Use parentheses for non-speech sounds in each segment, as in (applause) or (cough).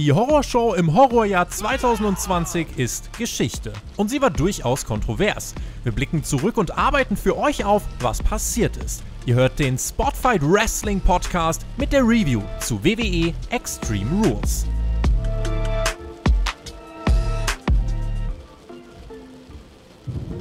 Die Horrorshow im Horrorjahr 2020 ist Geschichte. Und sie war durchaus kontrovers. Wir blicken zurück und arbeiten für euch auf, was passiert ist. Ihr hört den Spotfight Wrestling Podcast mit der Review zu WWE Extreme Rules.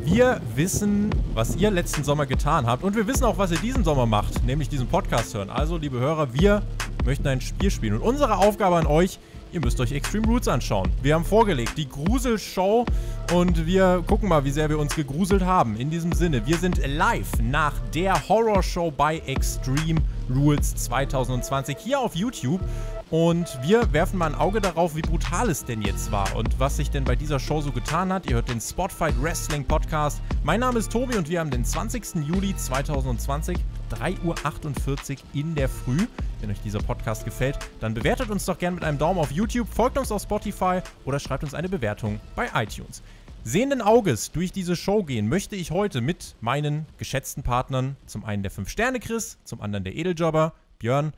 Wir wissen, was ihr letzten Sommer getan habt und wir wissen auch, was ihr diesen Sommer macht, nämlich diesen Podcast hören. Also, liebe Hörer, wir möchten ein Spiel spielen und unsere Aufgabe an euch ist, ihr müsst euch Extreme Roots anschauen. Wir haben vorgelegt, die Gruselshow und wir gucken mal, wie sehr wir uns gegruselt haben. In diesem Sinne, wir sind live nach der Horror Show bei Extreme Rules 2020 hier auf YouTube. Und wir werfen mal ein Auge darauf, wie brutal es denn jetzt war und was sich denn bei dieser Show so getan hat. Ihr hört den Spotfight Wrestling Podcast. Mein Name ist Tobi und wir haben den 20. Juli 2020 3.48 Uhr in der Früh. Wenn euch dieser Podcast gefällt, dann bewertet uns doch gerne mit einem Daumen auf YouTube, folgt uns auf Spotify oder schreibt uns eine Bewertung bei iTunes. Sehenden Auges durch diese Show gehen möchte ich heute mit meinen geschätzten Partnern, zum einen der 5-Sterne-Chris, zum anderen der Edeljobber, Björn.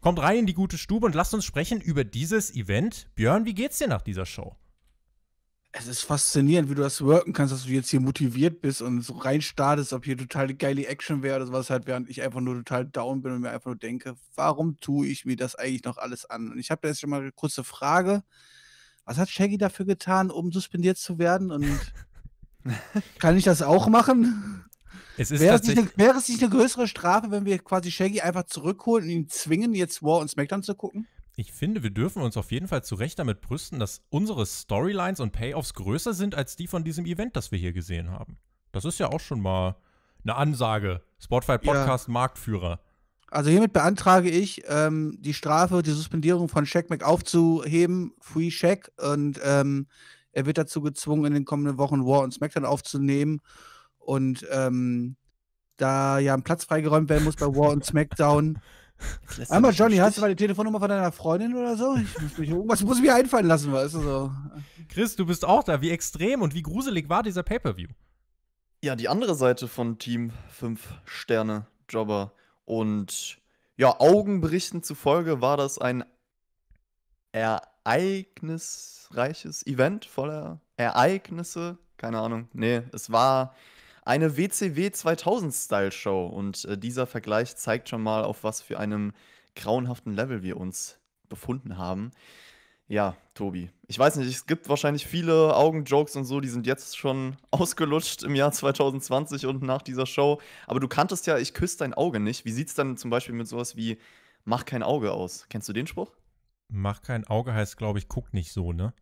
Kommt rein in die gute Stube und lasst uns sprechen über dieses Event. Björn, wie geht's dir nach dieser Show? es ist faszinierend, wie du das worken kannst, dass du jetzt hier motiviert bist und so reinstartest, ob hier total geile Action wäre oder sowas halt, während ich einfach nur total down bin und mir einfach nur denke, warum tue ich mir das eigentlich noch alles an? Und ich habe da jetzt schon mal eine kurze Frage. Was hat Shaggy dafür getan, um suspendiert zu werden? Und (laughs) kann ich das auch machen? Es wäre, es eine, wäre, es nicht eine größere Strafe, wenn wir quasi Shaggy einfach zurückholen und ihn zwingen, jetzt War und SmackDown zu gucken? Ich finde, wir dürfen uns auf jeden Fall zu Recht damit brüsten, dass unsere Storylines und Payoffs größer sind als die von diesem Event, das wir hier gesehen haben. Das ist ja auch schon mal eine Ansage. Spotify Podcast ja. Marktführer. Also hiermit beantrage ich, ähm, die Strafe, die Suspendierung von Shaq Mac aufzuheben, Free Shaq. Und ähm, er wird dazu gezwungen, in den kommenden Wochen War und SmackDown aufzunehmen. Und ähm, da ja ein Platz freigeräumt werden muss bei War und (laughs) SmackDown, Einmal Johnny, hast du mal die Telefonnummer von deiner Freundin oder so? Ich muss mich, irgendwas muss ich mir einfallen lassen, weißt du so. Chris, du bist auch da. Wie extrem und wie gruselig war dieser Pay-Per-View? Ja, die andere Seite von Team 5 Sterne Jobber. Und ja, Augenberichten zufolge war das ein ereignisreiches Event voller Ereignisse. Keine Ahnung. Nee, es war eine WCW 2000-Style-Show. Und äh, dieser Vergleich zeigt schon mal, auf was für einem grauenhaften Level wir uns befunden haben. Ja, Tobi. Ich weiß nicht, es gibt wahrscheinlich viele Augenjokes und so, die sind jetzt schon (laughs) ausgelutscht im Jahr 2020 und nach dieser Show. Aber du kanntest ja, ich küsse dein Auge nicht. Wie sieht es dann zum Beispiel mit sowas wie Mach kein Auge aus? Kennst du den Spruch? Mach kein Auge heißt, glaube ich, guck nicht so, ne?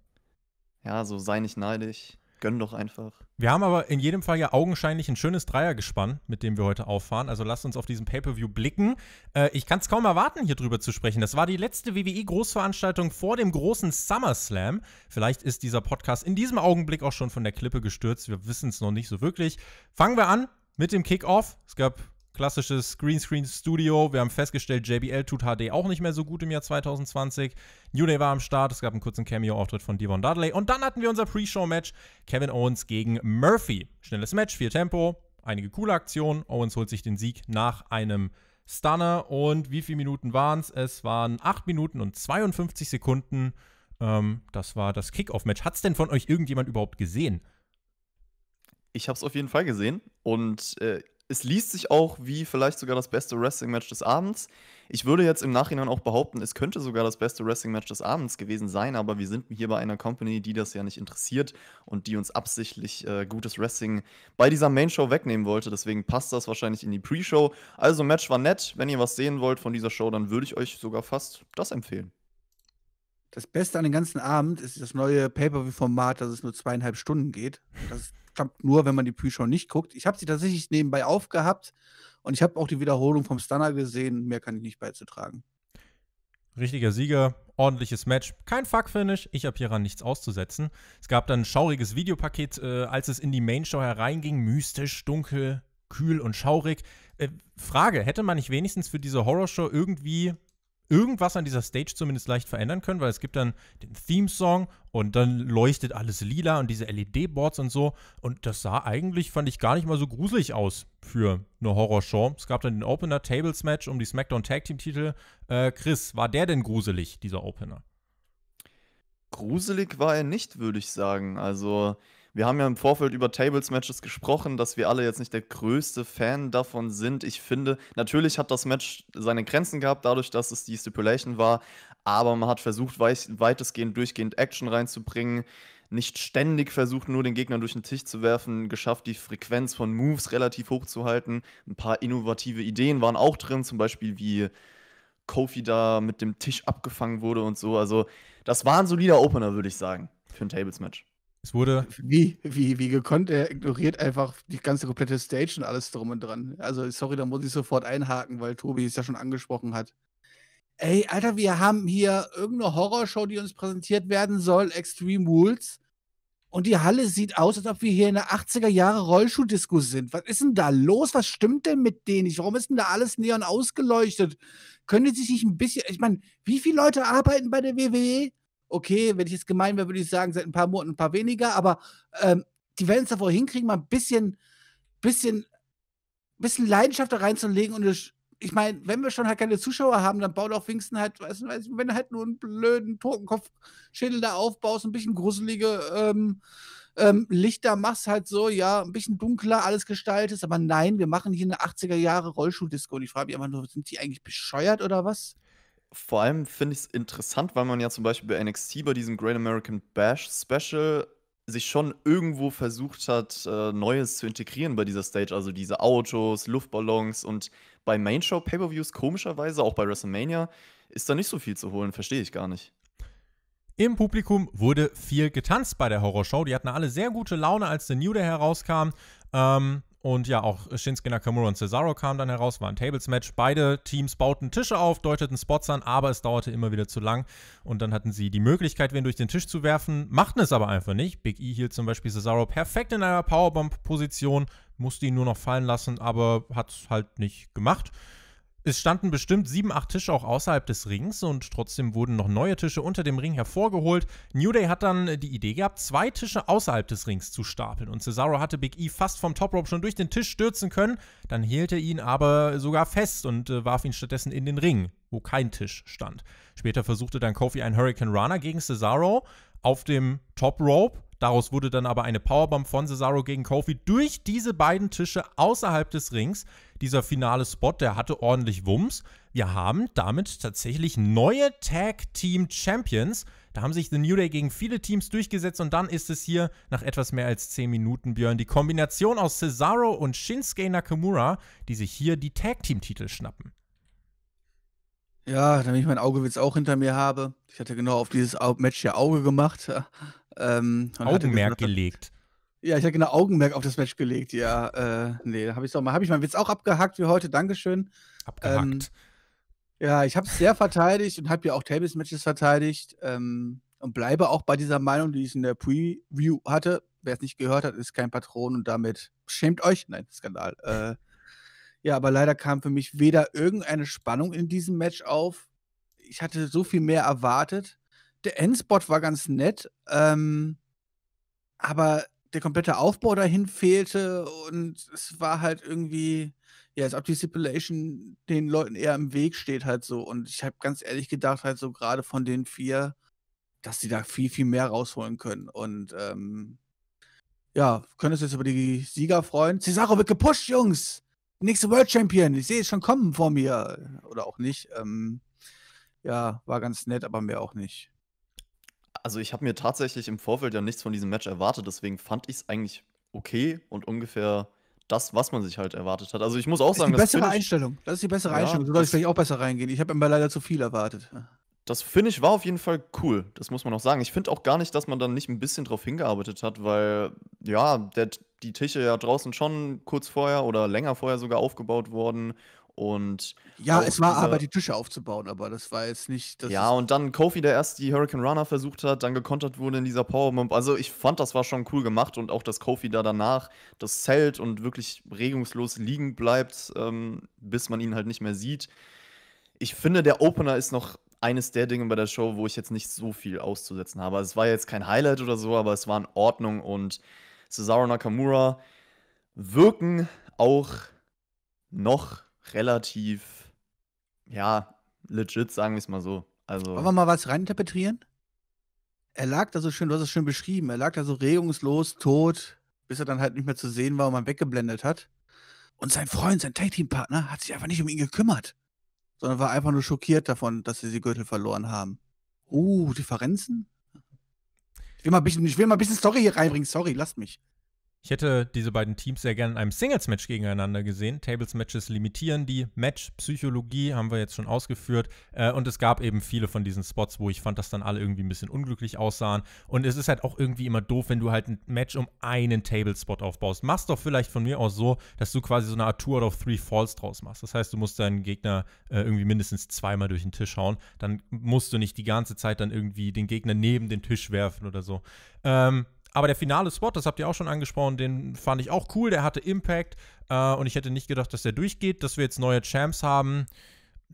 Ja, so sei nicht neidisch gönn doch einfach. Wir haben aber in jedem Fall ja augenscheinlich ein schönes Dreiergespann, mit dem wir heute auffahren. Also lasst uns auf diesen Pay-Per-View blicken. Äh, ich kann es kaum erwarten, hier drüber zu sprechen. Das war die letzte WWE-Großveranstaltung vor dem großen SummerSlam. Vielleicht ist dieser Podcast in diesem Augenblick auch schon von der Klippe gestürzt. Wir wissen es noch nicht so wirklich. Fangen wir an mit dem Kickoff. Es gab klassisches Greenscreen Studio. Wir haben festgestellt, JBL tut HD auch nicht mehr so gut im Jahr 2020. New Day war am Start, es gab einen kurzen Cameo-Auftritt von Devon Dudley und dann hatten wir unser Pre-Show-Match Kevin Owens gegen Murphy. Schnelles Match, viel Tempo, einige coole Aktionen. Owens holt sich den Sieg nach einem Stunner und wie viele Minuten waren es? Es waren 8 Minuten und 52 Sekunden. Ähm, das war das Kickoff-Match. Hat es denn von euch irgendjemand überhaupt gesehen? Ich habe es auf jeden Fall gesehen und äh, es liest sich auch wie vielleicht sogar das beste Wrestling-Match des Abends. Ich würde jetzt im Nachhinein auch behaupten, es könnte sogar das beste Wrestling-Match des Abends gewesen sein, aber wir sind hier bei einer Company, die das ja nicht interessiert und die uns absichtlich äh, gutes Wrestling bei dieser Main-Show wegnehmen wollte. Deswegen passt das wahrscheinlich in die Pre-Show. Also, Match war nett. Wenn ihr was sehen wollt von dieser Show, dann würde ich euch sogar fast das empfehlen. Das Beste an dem ganzen Abend ist das neue Pay-Per-View-Format, dass es nur zweieinhalb Stunden geht. Das stammt nur, wenn man die Pre-Show nicht guckt. Ich habe sie tatsächlich nebenbei aufgehabt und ich habe auch die Wiederholung vom Stunner gesehen. Mehr kann ich nicht beizutragen. Richtiger Sieger, ordentliches Match, kein Fuck-Finish. Ich habe hieran nichts auszusetzen. Es gab dann ein schauriges Videopaket, äh, als es in die Main-Show hereinging. Mystisch, dunkel, kühl und schaurig. Äh, Frage: Hätte man nicht wenigstens für diese Horrorshow irgendwie irgendwas an dieser Stage zumindest leicht verändern können, weil es gibt dann den Theme-Song und dann leuchtet alles lila und diese LED-Boards und so. Und das sah eigentlich, fand ich, gar nicht mal so gruselig aus für eine Horrorshow. Es gab dann den Opener Tables Match um die SmackDown Tag Team-Titel. Äh, Chris, war der denn gruselig, dieser Opener? Gruselig war er nicht, würde ich sagen. Also wir haben ja im Vorfeld über Tables-Matches gesprochen, dass wir alle jetzt nicht der größte Fan davon sind. Ich finde, natürlich hat das Match seine Grenzen gehabt, dadurch, dass es die Stipulation war, aber man hat versucht, weitestgehend durchgehend Action reinzubringen nicht ständig versucht, nur den Gegner durch den Tisch zu werfen, geschafft, die Frequenz von Moves relativ hoch zu halten. Ein paar innovative Ideen waren auch drin, zum Beispiel wie Kofi da mit dem Tisch abgefangen wurde und so. Also, das war ein solider Opener, würde ich sagen, für ein Tables-Match. Es wurde. Wie, wie, wie gekonnt, er ignoriert einfach die ganze komplette Stage und alles drum und dran. Also, sorry, da muss ich sofort einhaken, weil Tobi es ja schon angesprochen hat. Ey, Alter, wir haben hier irgendeine Horrorshow, die uns präsentiert werden soll, Extreme Rules. Und die Halle sieht aus, als ob wir hier in der 80er Jahre Rollschuhdisco sind. Was ist denn da los? Was stimmt denn mit denen nicht? Warum ist denn da alles neon ausgeleuchtet? Können die sich nicht ein bisschen. Ich meine, wie viele Leute arbeiten bei der WWE? okay, wenn ich jetzt gemein wäre, würde ich sagen, seit ein paar Monaten ein paar weniger, aber ähm, die werden es davor hinkriegen, mal ein bisschen, bisschen, bisschen Leidenschaft da reinzulegen und ich, ich meine, wenn wir schon halt keine Zuschauer haben, dann baut auch Pfingsten halt, weiß, weiß, wenn du halt nur einen blöden Totenkopfschädel da aufbaust, ein bisschen gruselige ähm, ähm, Lichter machst halt so, ja, ein bisschen dunkler alles gestaltet, aber nein, wir machen hier eine 80er Jahre rollschuh disco und ich frage mich einfach nur, sind die eigentlich bescheuert oder was? vor allem finde ich es interessant, weil man ja zum Beispiel bei NXT bei diesem Great American Bash Special sich schon irgendwo versucht hat, äh, Neues zu integrieren bei dieser Stage. Also diese Autos, Luftballons und bei Main Show Pay-per-Views komischerweise, auch bei WrestleMania, ist da nicht so viel zu holen, verstehe ich gar nicht. Im Publikum wurde viel getanzt bei der Horrorshow. Die hatten alle sehr gute Laune, als The New Day herauskam. Ähm, und ja, auch Shinsuke Nakamura und Cesaro kamen dann heraus, war ein Tables-Match. Beide Teams bauten Tische auf, deuteten Spots an, aber es dauerte immer wieder zu lang. Und dann hatten sie die Möglichkeit, wen durch den Tisch zu werfen, machten es aber einfach nicht. Big E hielt zum Beispiel Cesaro perfekt in einer Powerbomb-Position, musste ihn nur noch fallen lassen, aber hat es halt nicht gemacht. Es standen bestimmt sieben, acht Tische auch außerhalb des Rings und trotzdem wurden noch neue Tische unter dem Ring hervorgeholt. New Day hat dann äh, die Idee gehabt, zwei Tische außerhalb des Rings zu stapeln und Cesaro hatte Big E fast vom Top Rope schon durch den Tisch stürzen können, dann hielt er ihn aber sogar fest und äh, warf ihn stattdessen in den Ring, wo kein Tisch stand. Später versuchte dann Kofi einen Hurricane Runner gegen Cesaro auf dem Top Rope. Daraus wurde dann aber eine Powerbomb von Cesaro gegen Kofi durch diese beiden Tische außerhalb des Rings dieser finale Spot, der hatte ordentlich Wumms. Wir haben damit tatsächlich neue Tag Team Champions. Da haben sich The New Day gegen viele Teams durchgesetzt und dann ist es hier nach etwas mehr als 10 Minuten, Björn, die Kombination aus Cesaro und Shinsuke Nakamura, die sich hier die Tag Team Titel schnappen. Ja, damit ich mein Augewitz auch hinter mir habe. Ich hatte genau auf dieses Match ja Auge gemacht. (laughs) Ähm, Augenmerk gesagt, gelegt. Ja, ich habe genau Augenmerk auf das Match gelegt. Ja, äh, nee, habe ich doch mal. Habe ich meinen Witz auch abgehackt wie heute. Dankeschön. Abgehackt. Ähm, ja, ich habe es sehr verteidigt und habe ja auch Tables-Matches verteidigt ähm, und bleibe auch bei dieser Meinung, die ich in der Preview hatte. Wer es nicht gehört hat, ist kein Patron und damit schämt euch. Nein, Skandal. Äh, ja, aber leider kam für mich weder irgendeine Spannung in diesem Match auf. Ich hatte so viel mehr erwartet. Der Endspot war ganz nett, ähm, aber der komplette Aufbau dahin fehlte und es war halt irgendwie, ja, als ob die Stipulation den Leuten eher im Weg steht halt so. Und ich habe ganz ehrlich gedacht, halt so gerade von den vier, dass sie da viel, viel mehr rausholen können. Und ähm, ja, können uns jetzt über die Sieger freuen. Cesaro wird gepusht, Jungs! Nächste World Champion, ich sehe es schon kommen vor mir. Oder auch nicht. Ähm, ja, war ganz nett, aber mehr auch nicht. Also ich habe mir tatsächlich im Vorfeld ja nichts von diesem Match erwartet, deswegen fand ich es eigentlich okay und ungefähr das, was man sich halt erwartet hat. Also ich muss auch das sagen, das ist die bessere Einstellung. Das ist die bessere ja, Einstellung. So soll ich vielleicht auch besser reingehen. Ich habe immer leider zu viel erwartet. Das Finish war auf jeden Fall cool, das muss man auch sagen. Ich finde auch gar nicht, dass man dann nicht ein bisschen drauf hingearbeitet hat, weil ja, der, die Tische ja draußen schon kurz vorher oder länger vorher sogar aufgebaut wurden und ja, es war aber die Tische aufzubauen, aber das war jetzt nicht. Das ja, und dann Kofi, der erst die Hurricane Runner versucht hat, dann gekontert wurde in dieser Powerbomb. Also ich fand, das war schon cool gemacht und auch, dass Kofi da danach das zählt und wirklich regungslos liegen bleibt, ähm, bis man ihn halt nicht mehr sieht. Ich finde, der Opener ist noch eines der Dinge bei der Show, wo ich jetzt nicht so viel auszusetzen habe. es war jetzt kein Highlight oder so, aber es war in Ordnung und Cesaro Nakamura wirken auch noch relativ, ja, legit, sagen wir es mal so. Also, Wollen wir mal was reininterpretieren? Er lag da so schön, du hast es schön beschrieben, er lag da so regungslos, tot, bis er dann halt nicht mehr zu sehen war und man weggeblendet hat. Und sein Freund, sein Tag-Team-Partner, hat sich einfach nicht um ihn gekümmert, sondern war einfach nur schockiert davon, dass sie die Gürtel verloren haben. Uh, Differenzen? Ich will mal ein bisschen, ich will mal ein bisschen Story hier reinbringen, sorry, lasst mich. Ich hätte diese beiden Teams sehr gerne in einem Singles-Match gegeneinander gesehen. Tables-Matches limitieren die. Match-Psychologie haben wir jetzt schon ausgeführt. Äh, und es gab eben viele von diesen Spots, wo ich fand, dass dann alle irgendwie ein bisschen unglücklich aussahen. Und es ist halt auch irgendwie immer doof, wenn du halt ein Match um einen Table-Spot aufbaust. Mach's doch vielleicht von mir aus so, dass du quasi so eine Art Two out of Three Falls draus machst. Das heißt, du musst deinen Gegner äh, irgendwie mindestens zweimal durch den Tisch hauen. Dann musst du nicht die ganze Zeit dann irgendwie den Gegner neben den Tisch werfen oder so. Ähm, aber der finale Spot, das habt ihr auch schon angesprochen, den fand ich auch cool. Der hatte Impact äh, und ich hätte nicht gedacht, dass der durchgeht. Dass wir jetzt neue Champs haben,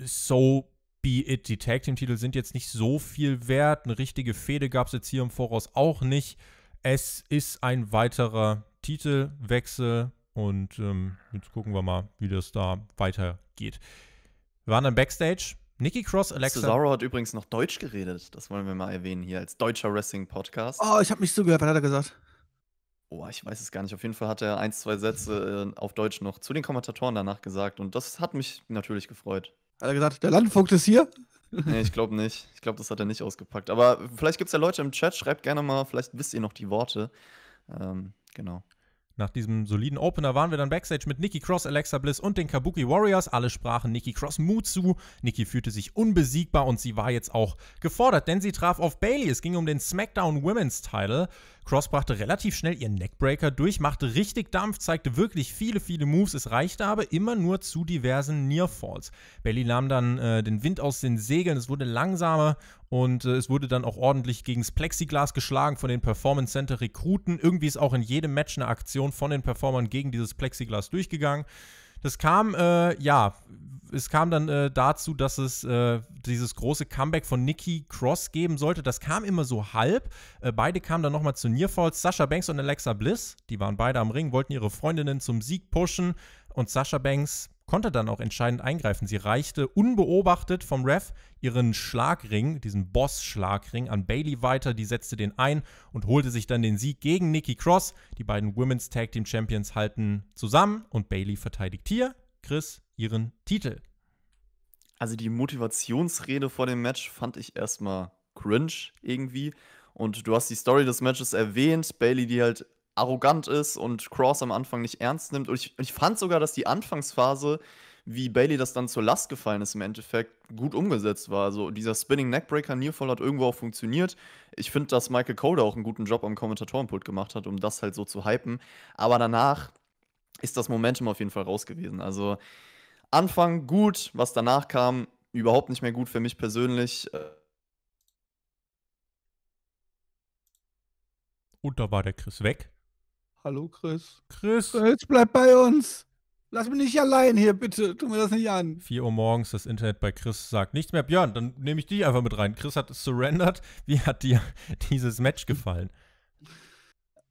so be it. Die Tag Team Titel sind jetzt nicht so viel wert. Eine richtige Fehde gab es jetzt hier im Voraus auch nicht. Es ist ein weiterer Titelwechsel und ähm, jetzt gucken wir mal, wie das da weitergeht. Wir waren dann Backstage Nikki Cross, Alexa. Cesaro hat übrigens noch Deutsch geredet. Das wollen wir mal erwähnen hier als deutscher Wrestling-Podcast. Oh, ich habe mich zugehört. Was hat er gesagt? Oh, ich weiß es gar nicht. Auf jeden Fall hat er ein, zwei Sätze äh, auf Deutsch noch zu den Kommentatoren danach gesagt. Und das hat mich natürlich gefreut. Hat er gesagt, der Landvogt ist hier? (laughs) nee, ich glaube nicht. Ich glaube, das hat er nicht ausgepackt. Aber vielleicht gibt es ja Leute im Chat. Schreibt gerne mal. Vielleicht wisst ihr noch die Worte. Ähm, genau. Nach diesem soliden Opener waren wir dann Backstage mit Nikki Cross, Alexa Bliss und den Kabuki Warriors. Alle sprachen Nikki Cross Mut zu. Nikki fühlte sich unbesiegbar und sie war jetzt auch gefordert, denn sie traf auf Bailey. Es ging um den SmackDown Women's Title. Cross brachte relativ schnell ihren Neckbreaker durch, machte richtig Dampf, zeigte wirklich viele, viele Moves. Es reichte aber immer nur zu diversen Nearfalls. Belly nahm dann äh, den Wind aus den Segeln, es wurde langsamer und äh, es wurde dann auch ordentlich gegen das Plexiglas geschlagen von den Performance Center Rekruten. Irgendwie ist auch in jedem Match eine Aktion von den Performern gegen dieses Plexiglas durchgegangen. Das kam, äh, ja, es kam dann äh, dazu, dass es äh, dieses große Comeback von Nikki Cross geben sollte. Das kam immer so halb. Äh, beide kamen dann nochmal zu Nearfalls. Sasha Banks und Alexa Bliss, die waren beide am Ring, wollten ihre Freundinnen zum Sieg pushen. Und Sasha Banks konnte dann auch entscheidend eingreifen. Sie reichte unbeobachtet vom Ref ihren Schlagring, diesen Boss-Schlagring, an Bailey weiter. Die setzte den ein und holte sich dann den Sieg gegen Nikki Cross. Die beiden Women's Tag Team Champions halten zusammen und Bailey verteidigt hier Chris ihren Titel. Also die Motivationsrede vor dem Match fand ich erstmal cringe irgendwie. Und du hast die Story des Matches erwähnt. Bailey, die halt arrogant ist und Cross am Anfang nicht ernst nimmt. Und ich, ich fand sogar, dass die Anfangsphase, wie Bailey das dann zur Last gefallen ist, im Endeffekt gut umgesetzt war. Also dieser Spinning Neckbreaker Nearfall hat irgendwo auch funktioniert. Ich finde, dass Michael Cole auch einen guten Job am Kommentatorenpult gemacht hat, um das halt so zu hypen. Aber danach ist das Momentum auf jeden Fall raus gewesen. Also Anfang gut, was danach kam, überhaupt nicht mehr gut für mich persönlich. Und da war der Chris weg. Hallo Chris. Chris. Chris, bleib bei uns. Lass mich nicht allein hier, bitte. Tu mir das nicht an. 4 Uhr morgens, das Internet bei Chris sagt nichts mehr. Björn, dann nehme ich dich einfach mit rein. Chris hat surrendered. Wie hat dir (laughs) dieses Match gefallen?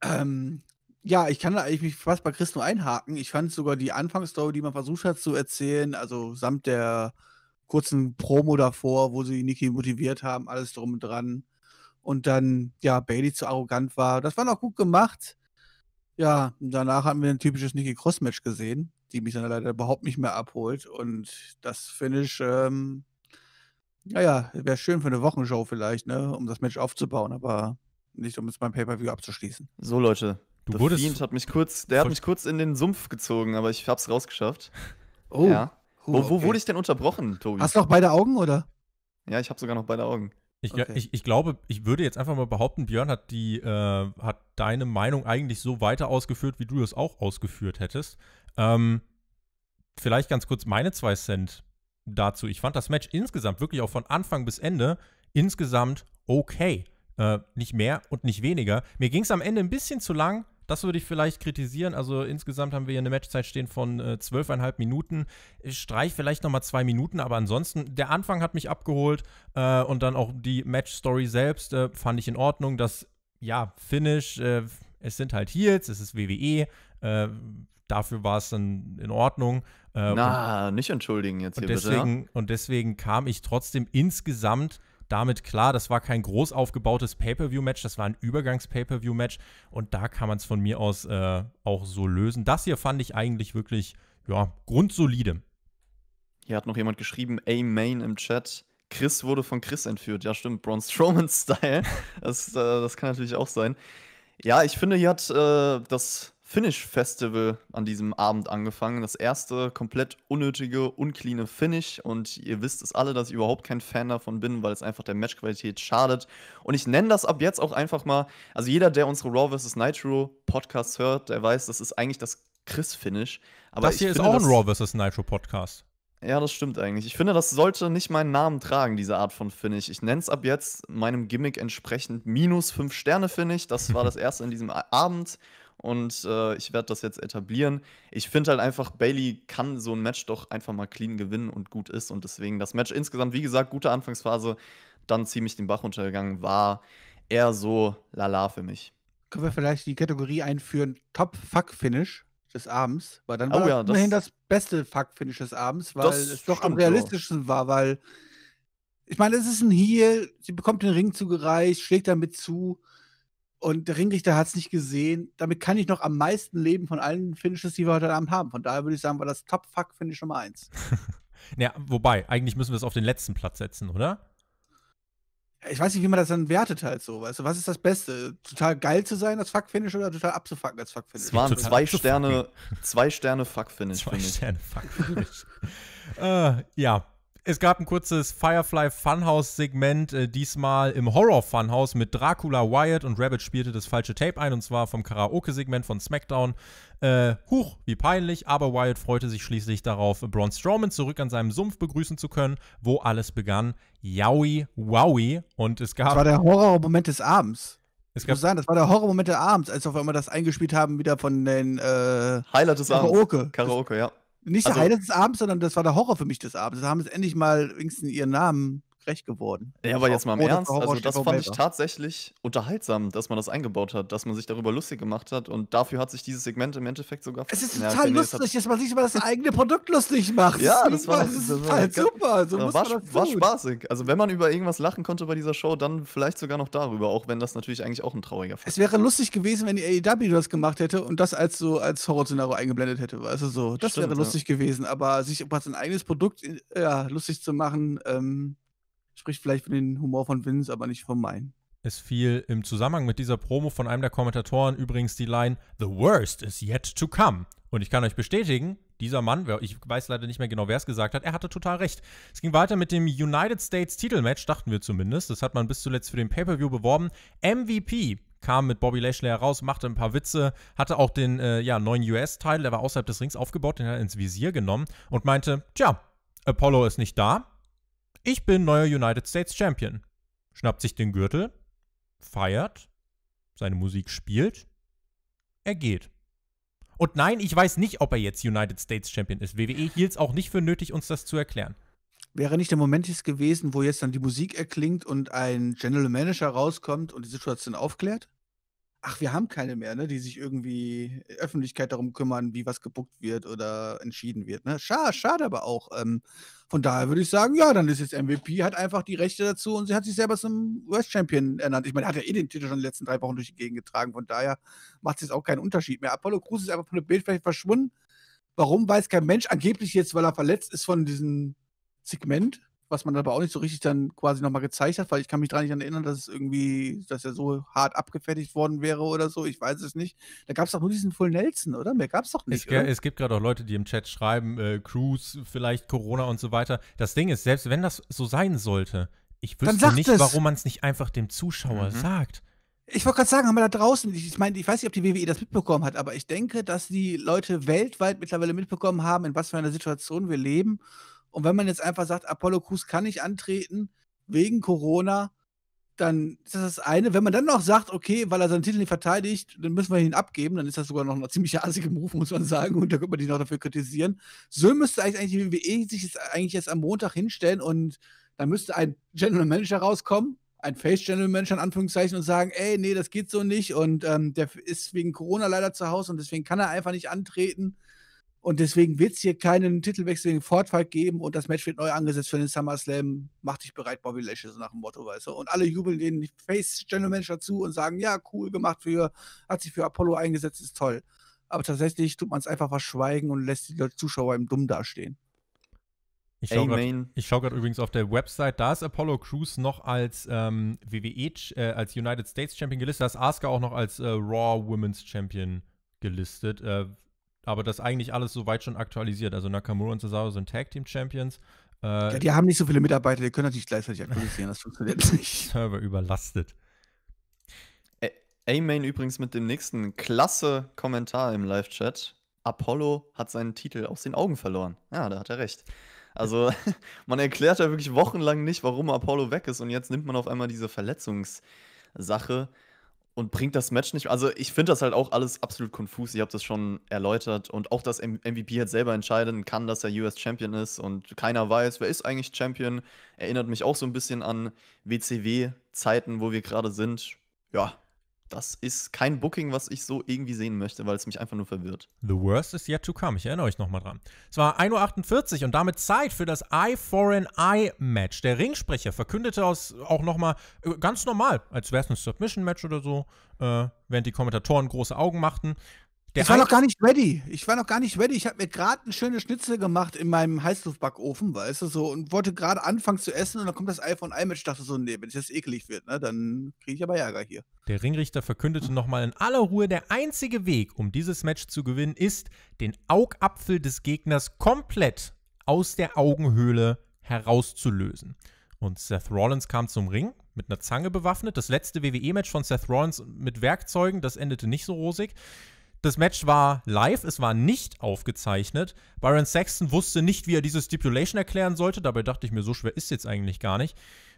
Ähm, ja, ich kann da eigentlich fast bei Chris nur einhaken. Ich fand sogar die Anfangsstory, die man versucht hat zu erzählen, also samt der kurzen Promo davor, wo sie Niki motiviert haben, alles drum und dran. Und dann, ja, Bailey zu arrogant war. Das war noch gut gemacht. Ja, danach haben wir ein typisches Nicky Cross-Match gesehen, die mich dann leider überhaupt nicht mehr abholt. Und das Finish, ähm, naja, wäre schön für eine Wochenshow vielleicht, ne, um das Match aufzubauen, aber nicht, um es beim Pay-Per-View abzuschließen. So, Leute. Du The wurdest Fiend hat mich kurz, der hat mich kurz in den Sumpf gezogen, aber ich hab's rausgeschafft. Oh. Ja. Oh, wo, wo okay. wurde ich denn unterbrochen, Tobi? Hast du noch beide Augen, oder? Ja, ich habe sogar noch beide Augen. Ich, okay. ich, ich, glaube, ich würde jetzt einfach mal behaupten, Björn hat die, äh, hat deine Meinung eigentlich so weiter ausgeführt, wie du das auch ausgeführt hättest. Ähm, vielleicht ganz kurz meine zwei Cent dazu. Ich fand das Match insgesamt wirklich auch von Anfang bis Ende insgesamt okay. Äh, nicht mehr und nicht weniger. Mir ging es am Ende ein bisschen zu lang, das würde ich vielleicht kritisieren. Also insgesamt haben wir hier eine Matchzeit stehen von äh, zwölfeinhalb äh, Minuten. Ich streich vielleicht nochmal zwei Minuten, aber ansonsten, der Anfang hat mich abgeholt äh, und dann auch die Match-Story selbst äh, fand ich in Ordnung. Das, ja, Finish, äh, es sind halt Heels, es ist WWE. Äh, dafür war es dann in Ordnung. Na, und, nicht entschuldigen jetzt hier deswegen, bitte. Ja? Und deswegen kam ich trotzdem insgesamt damit klar. Das war kein groß aufgebautes Pay-Per-View-Match, das war ein Übergangs-Pay-Per-View-Match und da kann man es von mir aus äh, auch so lösen. Das hier fand ich eigentlich wirklich, ja, grundsolide. Hier hat noch jemand geschrieben, A-Main im Chat. Chris wurde von Chris entführt. Ja, stimmt, Braun Strowman-Style. (laughs) Das, äh, das kann natürlich auch sein. Ja, ich finde, hier hat äh, das Finish Festival an diesem Abend angefangen. Das erste komplett unnötige, uncleane Finish. Und ihr wisst es alle, dass ich überhaupt kein Fan davon bin, weil es einfach der Matchqualität schadet. Und ich nenne das ab jetzt auch einfach mal. Also jeder, der unsere Raw vs. Nitro Podcasts hört, der weiß, das ist eigentlich das Chris-Finish. Aber das hier ist auch ein Raw vs. Nitro Podcast. Ja, das stimmt eigentlich. Ich finde, das sollte nicht meinen Namen tragen, diese Art von Finish. Ich nenne es ab jetzt meinem Gimmick entsprechend minus 5 Sterne Finish. Das war (laughs) das erste in diesem Abend und äh, ich werde das jetzt etablieren. Ich finde halt einfach, Bailey kann so ein Match doch einfach mal clean gewinnen und gut ist und deswegen das Match insgesamt, wie gesagt, gute Anfangsphase, dann ziemlich den Bach runtergegangen, war eher so lala für mich. Können wir vielleicht die Kategorie einführen, Top-Fuck-Finish? des Abends, weil dann oh, ja, das immerhin das beste Fuck-Finish des Abends, weil es doch am realistischsten so. war, weil ich meine, es ist ein Heal, sie bekommt den Ring zugereicht, schlägt damit zu und der Ringrichter hat es nicht gesehen. Damit kann ich noch am meisten leben von allen Finishes, die wir heute Abend haben. Von daher würde ich sagen, war das Top-Fuck-Finish Nummer 1. (laughs) ja, wobei, eigentlich müssen wir es auf den letzten Platz setzen, oder? ich weiß nicht, wie man das dann wertet halt so. Weißt du, was ist das Beste? Total geil zu sein als Fuck-Finish oder total abzufucken als Fuck-Finish? Es waren zwei Sterne, zwei Sterne Fuck-Finish. Zwei Sterne Fuck-Finish. (laughs) äh, ja, es gab ein kurzes Firefly Funhouse-Segment, äh, diesmal im Horror Funhouse mit Dracula Wyatt und Rabbit spielte das falsche Tape ein und zwar vom Karaoke-Segment von SmackDown. Äh, huch, wie peinlich, aber Wyatt freute sich schließlich darauf, Braun Strowman zurück an seinem Sumpf begrüßen zu können, wo alles begann. Yowie, wowie. Und es gab. Das war der Horror-Moment des Abends. Es muss sagen, das war der Horror-Moment des Abends, als auf einmal das eingespielt haben, wieder von den äh, Highlight des Abends. Karaoke. Karaoke, ja. Nicht der also Highlight des Abends, sondern das war der Horror für mich des Abends. Da haben sie endlich mal wenigstens ihren Namen frech geworden. Ja, aber jetzt mal im Ernst, also das fand ich tatsächlich unterhaltsam, dass man das eingebaut hat, dass man sich darüber lustig gemacht hat und dafür hat sich dieses Segment im Endeffekt sogar Es ist total ja, lustig, dass man sich über das eigene Produkt lustig macht. Ja, das war, das das war halt super. So ja, war, war spaßig. Also wenn man über irgendwas lachen konnte bei dieser Show, dann vielleicht sogar noch darüber, auch wenn das natürlich eigentlich auch ein trauriger Fall ist. Es wäre lustig gewesen, wenn die AEW das gemacht hätte und das als so als Horror-Szenario eingeblendet hätte. Also so, das Stimmt, wäre lustig ja. gewesen, aber sich über sein eigenes Produkt äh, ja, lustig zu machen, ähm, Spricht vielleicht für den Humor von Vince, aber nicht von meinen. Es fiel im Zusammenhang mit dieser Promo von einem der Kommentatoren übrigens die Line The worst is yet to come. Und ich kann euch bestätigen, dieser Mann, ich weiß leider nicht mehr genau, wer es gesagt hat, er hatte total recht. Es ging weiter mit dem United States Titelmatch, dachten wir zumindest. Das hat man bis zuletzt für den Pay-Per-View beworben. MVP kam mit Bobby Lashley heraus, machte ein paar Witze, hatte auch den äh, ja, neuen US-Title, der war außerhalb des Rings aufgebaut, den hat er ins Visier genommen und meinte, tja, Apollo ist nicht da, ich bin neuer United States Champion. Schnappt sich den Gürtel, feiert, seine Musik spielt, er geht. Und nein, ich weiß nicht, ob er jetzt United States Champion ist. WWE hielt es auch nicht für nötig, uns das zu erklären. Wäre nicht der Moment gewesen, wo jetzt dann die Musik erklingt und ein General Manager rauskommt und die Situation aufklärt? ach, wir haben keine mehr, ne, die sich irgendwie Öffentlichkeit darum kümmern, wie was gebuckt wird oder entschieden wird. Ne? Schade, schade aber auch. Ähm, von daher würde ich sagen, ja, dann ist jetzt MVP, hat einfach die Rechte dazu und sie hat sich selber zum World Champion ernannt. Ich meine, er hat ja eh den Titel schon in den letzten drei Wochen durch die Gegend getragen, von daher macht es jetzt auch keinen Unterschied mehr. Apollo Crews ist einfach von dem Bild vielleicht verschwunden. Warum weiß kein Mensch? Angeblich jetzt, weil er verletzt ist von diesem Segment was man aber auch nicht so richtig dann quasi nochmal gezeigt hat, weil ich kann mich daran nicht erinnern, dass es irgendwie, dass er so hart abgefertigt worden wäre oder so. Ich weiß es nicht. Da gab es doch nur diesen Full Nelson, oder? Mehr gab es doch nicht. Es, es gibt gerade auch Leute, die im Chat schreiben, äh, Cruise, vielleicht Corona und so weiter. Das Ding ist, selbst wenn das so sein sollte, ich wüsste nicht, es. warum man es nicht einfach dem Zuschauer mhm. sagt. Ich wollte gerade sagen, haben wir da draußen, ich meine, ich weiß nicht, ob die WWE das mitbekommen hat, aber ich denke, dass die Leute weltweit mittlerweile mitbekommen haben, in was für einer Situation wir leben und wenn man jetzt einfach sagt, Apollo Crews kann nicht antreten wegen Corona, dann ist das das eine. Wenn man dann noch sagt, okay, weil er seinen Titel nicht verteidigt, dann müssen wir ihn abgeben, dann ist das sogar noch ein ziemlich assige Move, muss man sagen. Und da könnte man die noch dafür kritisieren. So müsste eigentlich die WWE sich jetzt eigentlich jetzt am Montag hinstellen und dann müsste ein General Manager rauskommen, ein Face General Manager in Anführungszeichen und sagen, ey, nee, das geht so nicht und ähm, der ist wegen Corona leider zu Hause und deswegen kann er einfach nicht antreten. Und deswegen wird es hier keinen Titelwechsel gegen Fortfight geben und das Match wird neu angesetzt für den SummerSlam. Mach dich bereit, Bobby Lashley, so nach dem Motto, weißt du. Und alle jubeln den Face General Manager zu und sagen, ja, cool gemacht für, hat sich für Apollo eingesetzt, ist toll. Aber tatsächlich tut man es einfach verschweigen und lässt die Zuschauer im Dumm dastehen. Ich schaue gerade schau übrigens auf der Website, da ist Apollo Crews noch als ähm, WWE, äh, als United States Champion gelistet, da ist Asuka auch noch als äh, Raw Women's Champion gelistet. Äh, aber das eigentlich alles soweit schon aktualisiert. Also Nakamura und Cesaro sind Tag Team Champions. Äh, ja, die haben nicht so viele Mitarbeiter, die können natürlich gleichzeitig aktualisieren, das funktioniert (laughs) nicht. Server überlastet. A-Main übrigens mit dem nächsten klasse Kommentar im Live-Chat. Apollo hat seinen Titel aus den Augen verloren. Ja, da hat er recht. Also, (laughs) man erklärt ja wirklich wochenlang nicht, warum Apollo weg ist und jetzt nimmt man auf einmal diese Verletzungssache und bringt das Match nicht. Also ich finde das halt auch alles absolut konfus. Ich habe das schon erläutert und auch, dass MVP halt selber entscheiden kann, dass er US Champion ist und keiner weiß, wer ist eigentlich Champion. Erinnert mich auch so ein bisschen an WCW-Zeiten, wo wir gerade sind. Ja, das ist kein Booking, was ich so irgendwie sehen möchte, weil es mich einfach nur verwirrt. The worst is yet to come. Ich erinnere euch nochmal dran. Es war 1.48 Uhr und damit Zeit für das Eye for an Eye Match. Der Ringsprecher verkündete aus auch nochmal äh, ganz normal, als wäre es ein Submission Match oder so, äh, während die Kommentatoren große Augen machten. Der ich war noch gar nicht ready. Ich war noch gar nicht ready. Ich habe mir gerade eine schöne Schnitzel gemacht in meinem Heißluftbackofen, weißt du, so, und wollte gerade anfangen zu essen und dann kommt das iPhone iMatch. dachte so, nee, wenn es jetzt eklig wird, ne, dann kriege ich aber Ärger hier. Der Ringrichter verkündete nochmal in aller Ruhe, der einzige Weg, um dieses Match zu gewinnen, ist, den Augapfel des Gegners komplett aus der Augenhöhle herauszulösen. Und Seth Rollins kam zum Ring, mit einer Zange bewaffnet. Das letzte WWE-Match von Seth Rollins mit Werkzeugen, das endete nicht so rosig. Das Match war live, es war nicht aufgezeichnet. Byron Saxton wusste nicht, wie er diese Stipulation erklären sollte. Dabei dachte ich mir, so schwer ist es jetzt eigentlich gar nicht.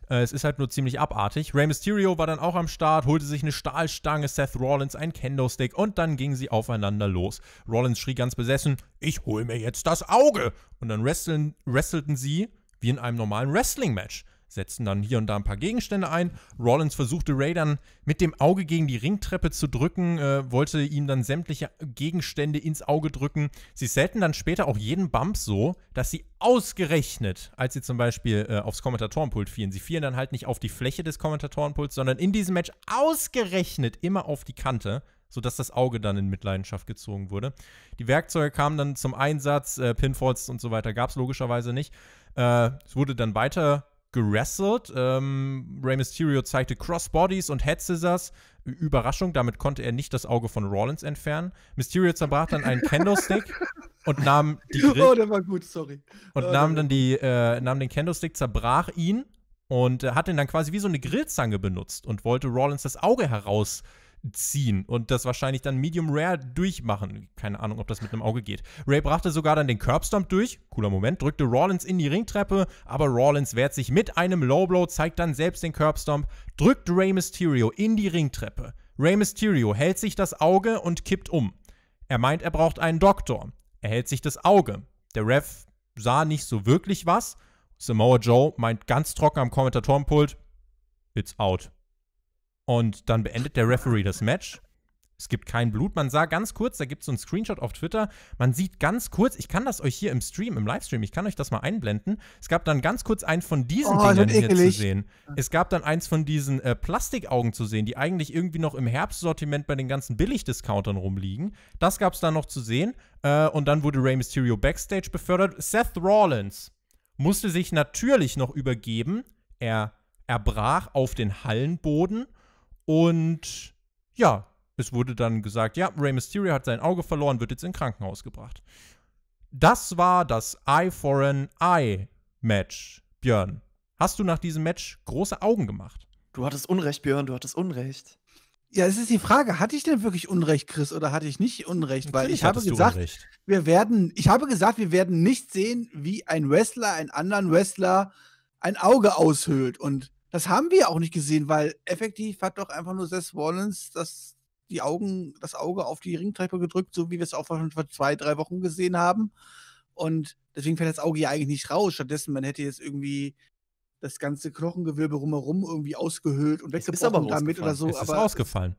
Äh, es ist halt nur ziemlich abartig. Rey Mysterio war dann auch am Start, holte sich eine Stahlstange, Seth Rollins ein Kendo-Stick und dann gingen sie aufeinander los. Rollins schrie ganz besessen: Ich hol mir jetzt das Auge! Und dann wresteln, wrestelten sie wie in einem normalen Wrestling-Match setzten dann hier und da ein paar Gegenstände ein. Rollins versuchte Ray dann mit dem Auge gegen die Ringtreppe zu drücken, äh, wollte ihm dann sämtliche Gegenstände ins Auge drücken. Sie selten dann später auch jeden Bump so, dass sie ausgerechnet, als sie zum Beispiel äh, aufs Kommentatorenpult fielen, sie fielen dann halt nicht auf die Fläche des Kommentatorenpults, sondern in diesem Match ausgerechnet immer auf die Kante sodass das Auge dann in Mitleidenschaft gezogen wurde. Die Werkzeuge kamen dann zum Einsatz, äh, Pinfalls und so weiter gab es logischerweise nicht. Äh, es wurde dann weiter gerasselt. Ähm, Rey Mysterio zeigte Crossbodies und Head Scissors. Überraschung, damit konnte er nicht das Auge von Rollins entfernen. Mysterio zerbrach dann einen Candlestick (laughs) und nahm die Grill Oh, der war gut, sorry. Und oh, nahm dann die, äh, nahm den Candlestick, zerbrach ihn und äh, hat ihn dann quasi wie so eine Grillzange benutzt und wollte Rollins das Auge heraus ziehen und das wahrscheinlich dann Medium Rare durchmachen. Keine Ahnung, ob das mit einem Auge geht. Ray brachte sogar dann den Curbstomp durch, cooler Moment, drückte Rollins in die Ringtreppe, aber Rollins wehrt sich mit einem Low Blow, zeigt dann selbst den Curbstomp, drückt Ray Mysterio in die Ringtreppe. Ray Mysterio hält sich das Auge und kippt um. Er meint, er braucht einen Doktor. Er hält sich das Auge. Der Ref sah nicht so wirklich was. Samoa Joe meint ganz trocken am Kommentatorenpult, it's out. Und dann beendet der Referee das Match. Es gibt kein Blut. Man sah ganz kurz, da gibt es so einen Screenshot auf Twitter. Man sieht ganz kurz, ich kann das euch hier im Stream, im Livestream, ich kann euch das mal einblenden. Es gab dann ganz kurz eins von diesen oh, Dingern hier zu sehen. Es gab dann eins von diesen äh, Plastikaugen zu sehen, die eigentlich irgendwie noch im Herbstsortiment bei den ganzen Billigdiscountern rumliegen. Das gab es dann noch zu sehen. Äh, und dann wurde Rey Mysterio backstage befördert. Seth Rollins musste sich natürlich noch übergeben. Er erbrach auf den Hallenboden und ja, es wurde dann gesagt, ja, Rey Mysterio hat sein Auge verloren, wird jetzt ins Krankenhaus gebracht. Das war das Eye for an Eye Match, Björn. Hast du nach diesem Match große Augen gemacht? Du hattest Unrecht, Björn, du hattest Unrecht. Ja, es ist die Frage, hatte ich denn wirklich Unrecht, Chris, oder hatte ich nicht Unrecht? Weil Natürlich ich habe gesagt, wir werden, ich habe gesagt, wir werden nicht sehen, wie ein Wrestler einen anderen Wrestler ein Auge aushöhlt. Und das haben wir auch nicht gesehen, weil effektiv hat doch einfach nur Seth Rollins das, die Augen, das Auge auf die Ringtreppe gedrückt, so wie wir es auch schon vor zwei, drei Wochen gesehen haben. Und deswegen fällt das Auge ja eigentlich nicht raus. Stattdessen, man hätte jetzt irgendwie das ganze Knochengewölbe rumherum irgendwie ausgehöhlt und weggebrochen damit oder so. Es ist aber rausgefallen.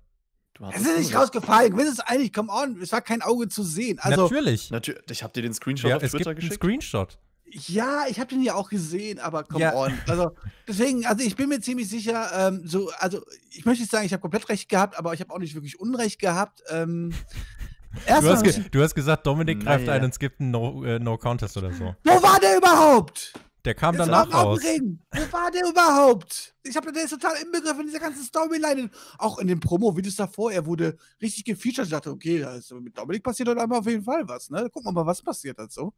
Es ist nicht rausgefallen. Quiz ist eigentlich, come on, es war kein Auge zu sehen. Also, Natürlich. Natu ich habe dir den Screenshot ja, auf Twitter geschickt. Einen Screenshot. Ja, ich habe den ja auch gesehen, aber come ja. on. Also deswegen, also ich bin mir ziemlich sicher, ähm, so, also ich möchte nicht sagen, ich habe komplett recht gehabt, aber ich habe auch nicht wirklich Unrecht gehabt. Ähm, (laughs) du, hast ge du, hast gesagt, Dominik mm, greift ja. ein und es gibt einen no, äh, no, Contest oder so. Wo war der überhaupt? Der kam der danach raus. Ring. Wo war der überhaupt? Ich habe der total im Begriff in dieser ganzen Storyline. Auch in den Promo-Videos davor, er wurde richtig gefeatured. Ich dachte, okay, da ist mit Dominik passiert heute einmal auf jeden Fall was. Ne? Gucken wir mal, was passiert dazu. so.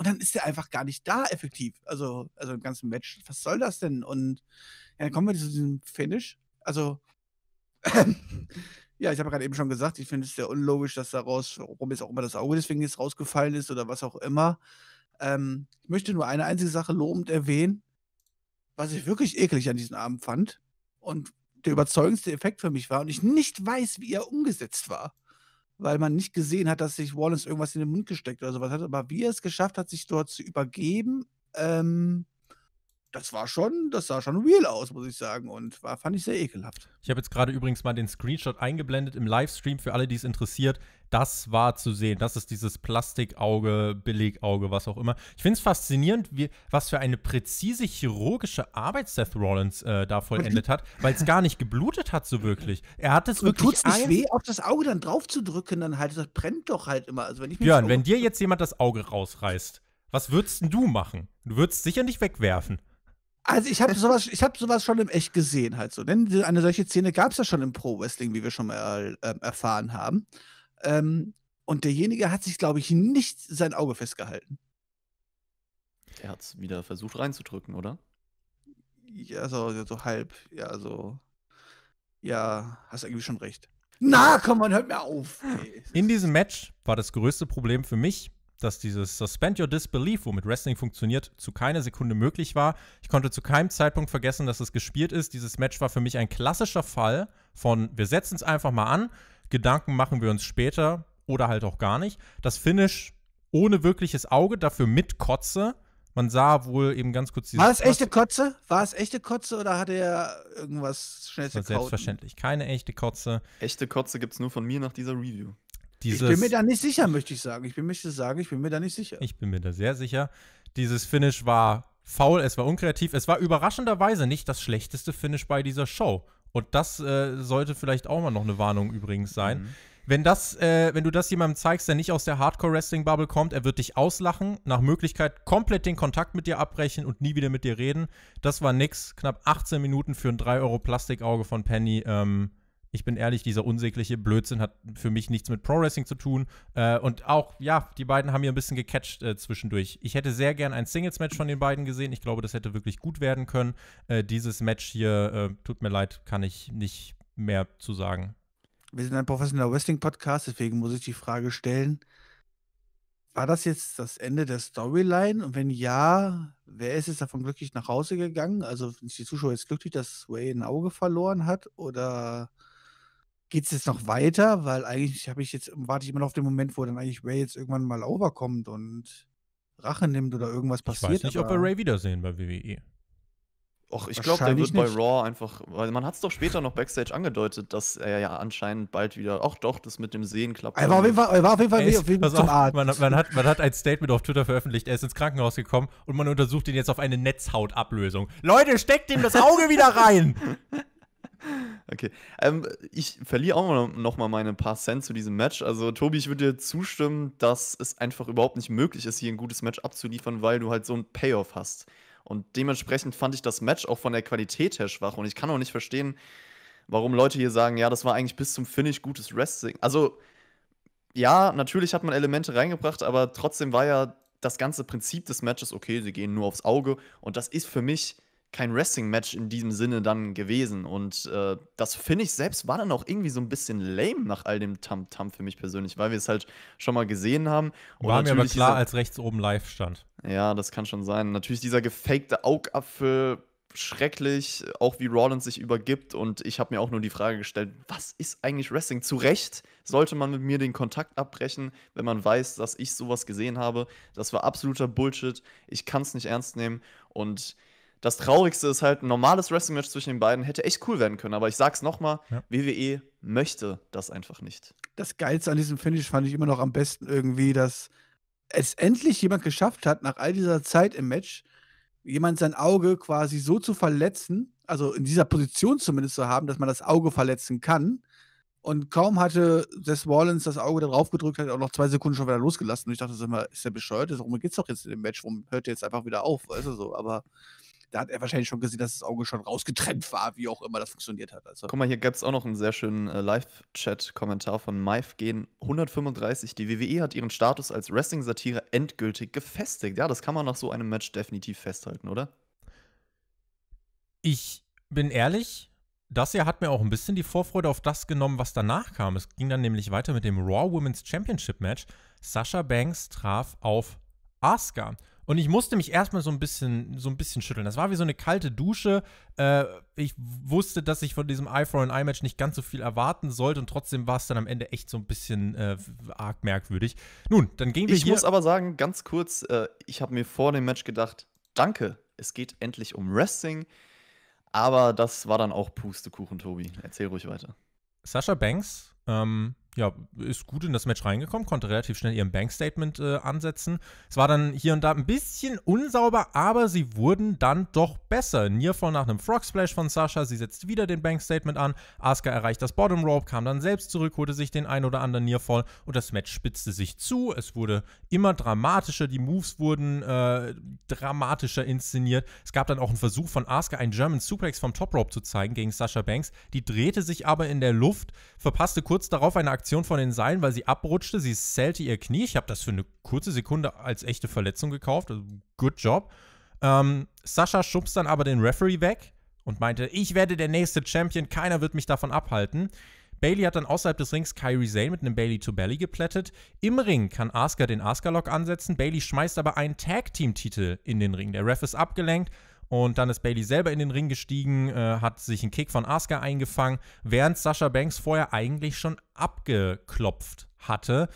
Und dann ist er einfach gar nicht da effektiv. Also, also im ganzen Match. Was soll das denn? Und ja, dann kommen wir zu diesem Finish. Also, (clears throat) ja, ich habe gerade eben schon gesagt, ich finde es sehr unlogisch, dass daraus, warum jetzt auch immer das Auge deswegen jetzt rausgefallen ist oder was auch immer. Ähm, ich möchte nur eine einzige Sache lobend erwähnen, was ich wirklich eklig an diesem Abend fand und der überzeugendste Effekt für mich war und ich nicht weiß, wie er umgesetzt war weil man nicht gesehen hat, dass sich Wallace irgendwas in den Mund gesteckt oder sowas hat. Aber wie er es geschafft hat, sich dort zu übergeben, ähm, das war schon, das sah schon real aus, muss ich sagen. Und war, fand ich sehr ekelhaft. Ich habe jetzt gerade übrigens mal den Screenshot eingeblendet im Livestream für alle, die es interessiert. Das war zu sehen. Das ist dieses Plastikauge, Belegauge, was auch immer. Ich finde es faszinierend, wie, was für eine präzise chirurgische Arbeit Seth Rollins äh, da vollendet hat, weil es gar nicht geblutet hat, so wirklich. Er hat es und wirklich. es nicht weh, auf das Auge dann draufzudrücken, dann halt, das brennt doch halt immer. Also wenn ich Björn, wenn dir jetzt jemand das Auge rausreißt, was würdest du machen? Du würdest sicher nicht wegwerfen. Also ich habe äh. sowas, ich habe sowas schon im echt gesehen halt so. Denn eine solche Szene gab es ja schon im Pro Wrestling, wie wir schon mal äh, erfahren haben. Ähm, und derjenige hat sich, glaube ich, nicht sein Auge festgehalten. Er hat es wieder versucht reinzudrücken, oder? Ja, so, so halb. Ja, so. Ja, hast irgendwie schon recht. Na, komm, man hört mir auf. Ey. In diesem Match war das größte Problem für mich, dass dieses Suspend Your Disbelief, womit Wrestling funktioniert, zu keiner Sekunde möglich war. Ich konnte zu keinem Zeitpunkt vergessen, dass es gespielt ist. Dieses Match war für mich ein klassischer Fall von, wir setzen es einfach mal an, Gedanken machen wir uns später oder halt auch gar nicht. Das Finish ohne wirkliches Auge, dafür mit Kotze. Man sah wohl eben ganz kurz dieses. War es echte Kotze? War es echte Kotze oder hat er irgendwas schnell zu Selbstverständlich, keine echte Kotze. Echte Kotze gibt es nur von mir nach dieser Review. Dieses, ich bin mir da nicht sicher, möchte ich sagen. Ich bin, möchte sagen, ich bin mir da nicht sicher. Ich bin mir da sehr sicher. Dieses Finish war faul, es war unkreativ, es war überraschenderweise nicht das schlechteste Finish bei dieser Show. Und das äh, sollte vielleicht auch mal noch eine Warnung übrigens sein. Mhm. Wenn, das, äh, wenn du das jemandem zeigst, der nicht aus der Hardcore-Wrestling-Bubble kommt, er wird dich auslachen, nach Möglichkeit komplett den Kontakt mit dir abbrechen und nie wieder mit dir reden. Das war nix. Knapp 18 Minuten für ein 3-Euro-Plastikauge von Penny. Ähm, ich bin ehrlich, dieser unsägliche Blödsinn hat für mich nichts mit Pro Wrestling zu tun. Äh, und auch, ja, die beiden haben hier ein bisschen gecatcht äh, zwischendurch. Ich hätte sehr gern ein Singles-Match von den beiden gesehen. Ich glaube, das hätte wirklich gut werden können. Äh, dieses Match hier, äh, tut mir leid, kann ich nicht mehr zu sagen. Wir sind ein professioneller Wrestling-Podcast, deswegen muss ich die Frage stellen. War das jetzt das Ende der Storyline? Und wenn ja, wer ist jetzt davon glücklich nach Hause gegangen? Also sind die Zuschauer jetzt glücklich, dass Way ein Auge verloren hat? Oder geht es jetzt noch weiter? Weil eigentlich habe ich jetzt, warte ich immer noch auf den Moment, wo dann eigentlich Ray jetzt irgendwann mal overkommt und Rache nimmt oder irgendwas passiert. Ich weiß nicht, ob wir Ray wiedersehen bei WWE. Och, ich glaube, der wird nicht. bei Raw einfach, weil man hat es doch später noch Backstage angedeutet, dass er ja anscheinend bald wieder, auch doch, das mit dem Sehen klappt. Er war auf jeden Fall, er war auf jeden Fall, auf jeden zum Arzt. Man, man, hat, man hat ein Statement auf Twitter veröffentlicht, er ist ins Krankenhaus gekommen und man untersucht ihn jetzt auf eine Netzhautablösung. Leute, steckt ihm das Auge wieder rein! (laughs) Okay. Ähm, ich verliere auch nochmal meine paar Cent zu diesem Match. Also, Tobi, ich würde dir zustimmen, dass es einfach überhaupt nicht möglich ist, hier ein gutes Match abzuliefern, weil du halt so ein Payoff hast. Und dementsprechend fand ich das Match auch von der Qualität her schwach. Und ich kann auch nicht verstehen, warum Leute hier sagen, ja, das war eigentlich bis zum Finish gutes Wrestling. Also, ja, natürlich hat man Elemente reingebracht, aber trotzdem war ja das ganze Prinzip des Matches, okay, sie gehen nur aufs Auge. Und das ist für mich kein Wrestling-Match in diesem Sinne dann gewesen. Und äh, das finde ich selbst war dann auch irgendwie so ein bisschen lame nach all dem Tamtam -Tam für mich persönlich, weil wir es halt schon mal gesehen haben. Und war mir aber klar, als rechts oben live stand. Ja, das kann schon sein. Natürlich dieser gefakte Augapfel, schrecklich, auch wie Rollins sich übergibt. Und ich habe mir auch nur die Frage gestellt, was ist eigentlich Wrestling? Zu Recht sollte man mit mir den Kontakt abbrechen, wenn man weiß, dass ich sowas gesehen habe. Das war absoluter Bullshit. Ich kann es nicht ernst nehmen. Und das Traurigste ist halt, ein normales Wrestling-Match zwischen den beiden hätte echt cool werden können. Aber ich sag's nochmal, ja. WWE möchte das einfach nicht. Das Geilste an diesem Finish fand ich immer noch am besten irgendwie, dass es endlich jemand geschafft hat, nach all dieser Zeit im Match, jemand sein Auge quasi so zu verletzen, also in dieser Position zumindest zu haben, dass man das Auge verletzen kann. Und kaum hatte Seth Rollins das Auge darauf gedrückt, hat er auch noch zwei Sekunden schon wieder losgelassen. Und ich dachte, ist, immer, ist der bescheuert? Warum geht's doch jetzt in dem Match? Warum hört der jetzt einfach wieder auf? Weißt du so, aber da hat er wahrscheinlich schon gesehen, dass das Auge schon rausgetrennt war, wie auch immer das funktioniert hat. Also. Guck mal, hier gab es auch noch einen sehr schönen äh, Live-Chat-Kommentar von Maif gehen 135. Die WWE hat ihren Status als Wrestling-Satire endgültig gefestigt. Ja, das kann man nach so einem Match definitiv festhalten, oder? Ich bin ehrlich, das hier hat mir auch ein bisschen die Vorfreude auf das genommen, was danach kam. Es ging dann nämlich weiter mit dem Raw Women's Championship Match. Sasha Banks traf auf Asuka. Und ich musste mich erstmal so ein bisschen, so ein bisschen schütteln. Das war wie so eine kalte Dusche. Äh, ich wusste, dass ich von diesem Eye for an Eye Match nicht ganz so viel erwarten sollte und trotzdem war es dann am Ende echt so ein bisschen äh, arg merkwürdig. Nun, dann ging wir Ich muss aber sagen, ganz kurz, äh, ich habe mir vor dem Match gedacht, danke, es geht endlich um Wrestling. Aber das war dann auch Pustekuchen, Tobi. Erzähl ruhig weiter. Sascha Banks ähm, ja, ist gut in das Match reingekommen, konnte relativ schnell ihren Bankstatement äh, ansetzen. Es war dann hier und da ein bisschen unsauber, aber sie wurden dann doch besser. Nierfall nach einem Frog Splash von Sascha, sie setzt wieder den Bankstatement an. Asuka erreicht das Bottom Rope, kam dann selbst zurück, holte sich den ein oder anderen Nierfall und das Match spitzte sich zu. Es wurde immer dramatischer, die Moves wurden äh, dramatischer inszeniert. Es gab dann auch einen Versuch von Asuka, einen German Suplex vom Top Rope zu zeigen gegen Sascha Banks. Die drehte sich aber in der Luft, verpasste kurz darauf eine Aktion Aktion von den Seilen, weil sie abrutschte, sie zählte ihr Knie. Ich habe das für eine kurze Sekunde als echte Verletzung gekauft. Also, good job. Ähm, Sascha schubst dann aber den Referee weg und meinte, ich werde der nächste Champion, keiner wird mich davon abhalten. Bailey hat dann außerhalb des Rings Kyrie Zane mit einem Bailey to Belly geplättet. Im Ring kann Asuka den Asuka Lock ansetzen. Bailey schmeißt aber einen Tag Team Titel in den Ring. Der Ref ist abgelenkt. Und dann ist Bailey selber in den Ring gestiegen, äh, hat sich einen Kick von Asuka eingefangen, während Sasha Banks vorher eigentlich schon abgeklopft hatte.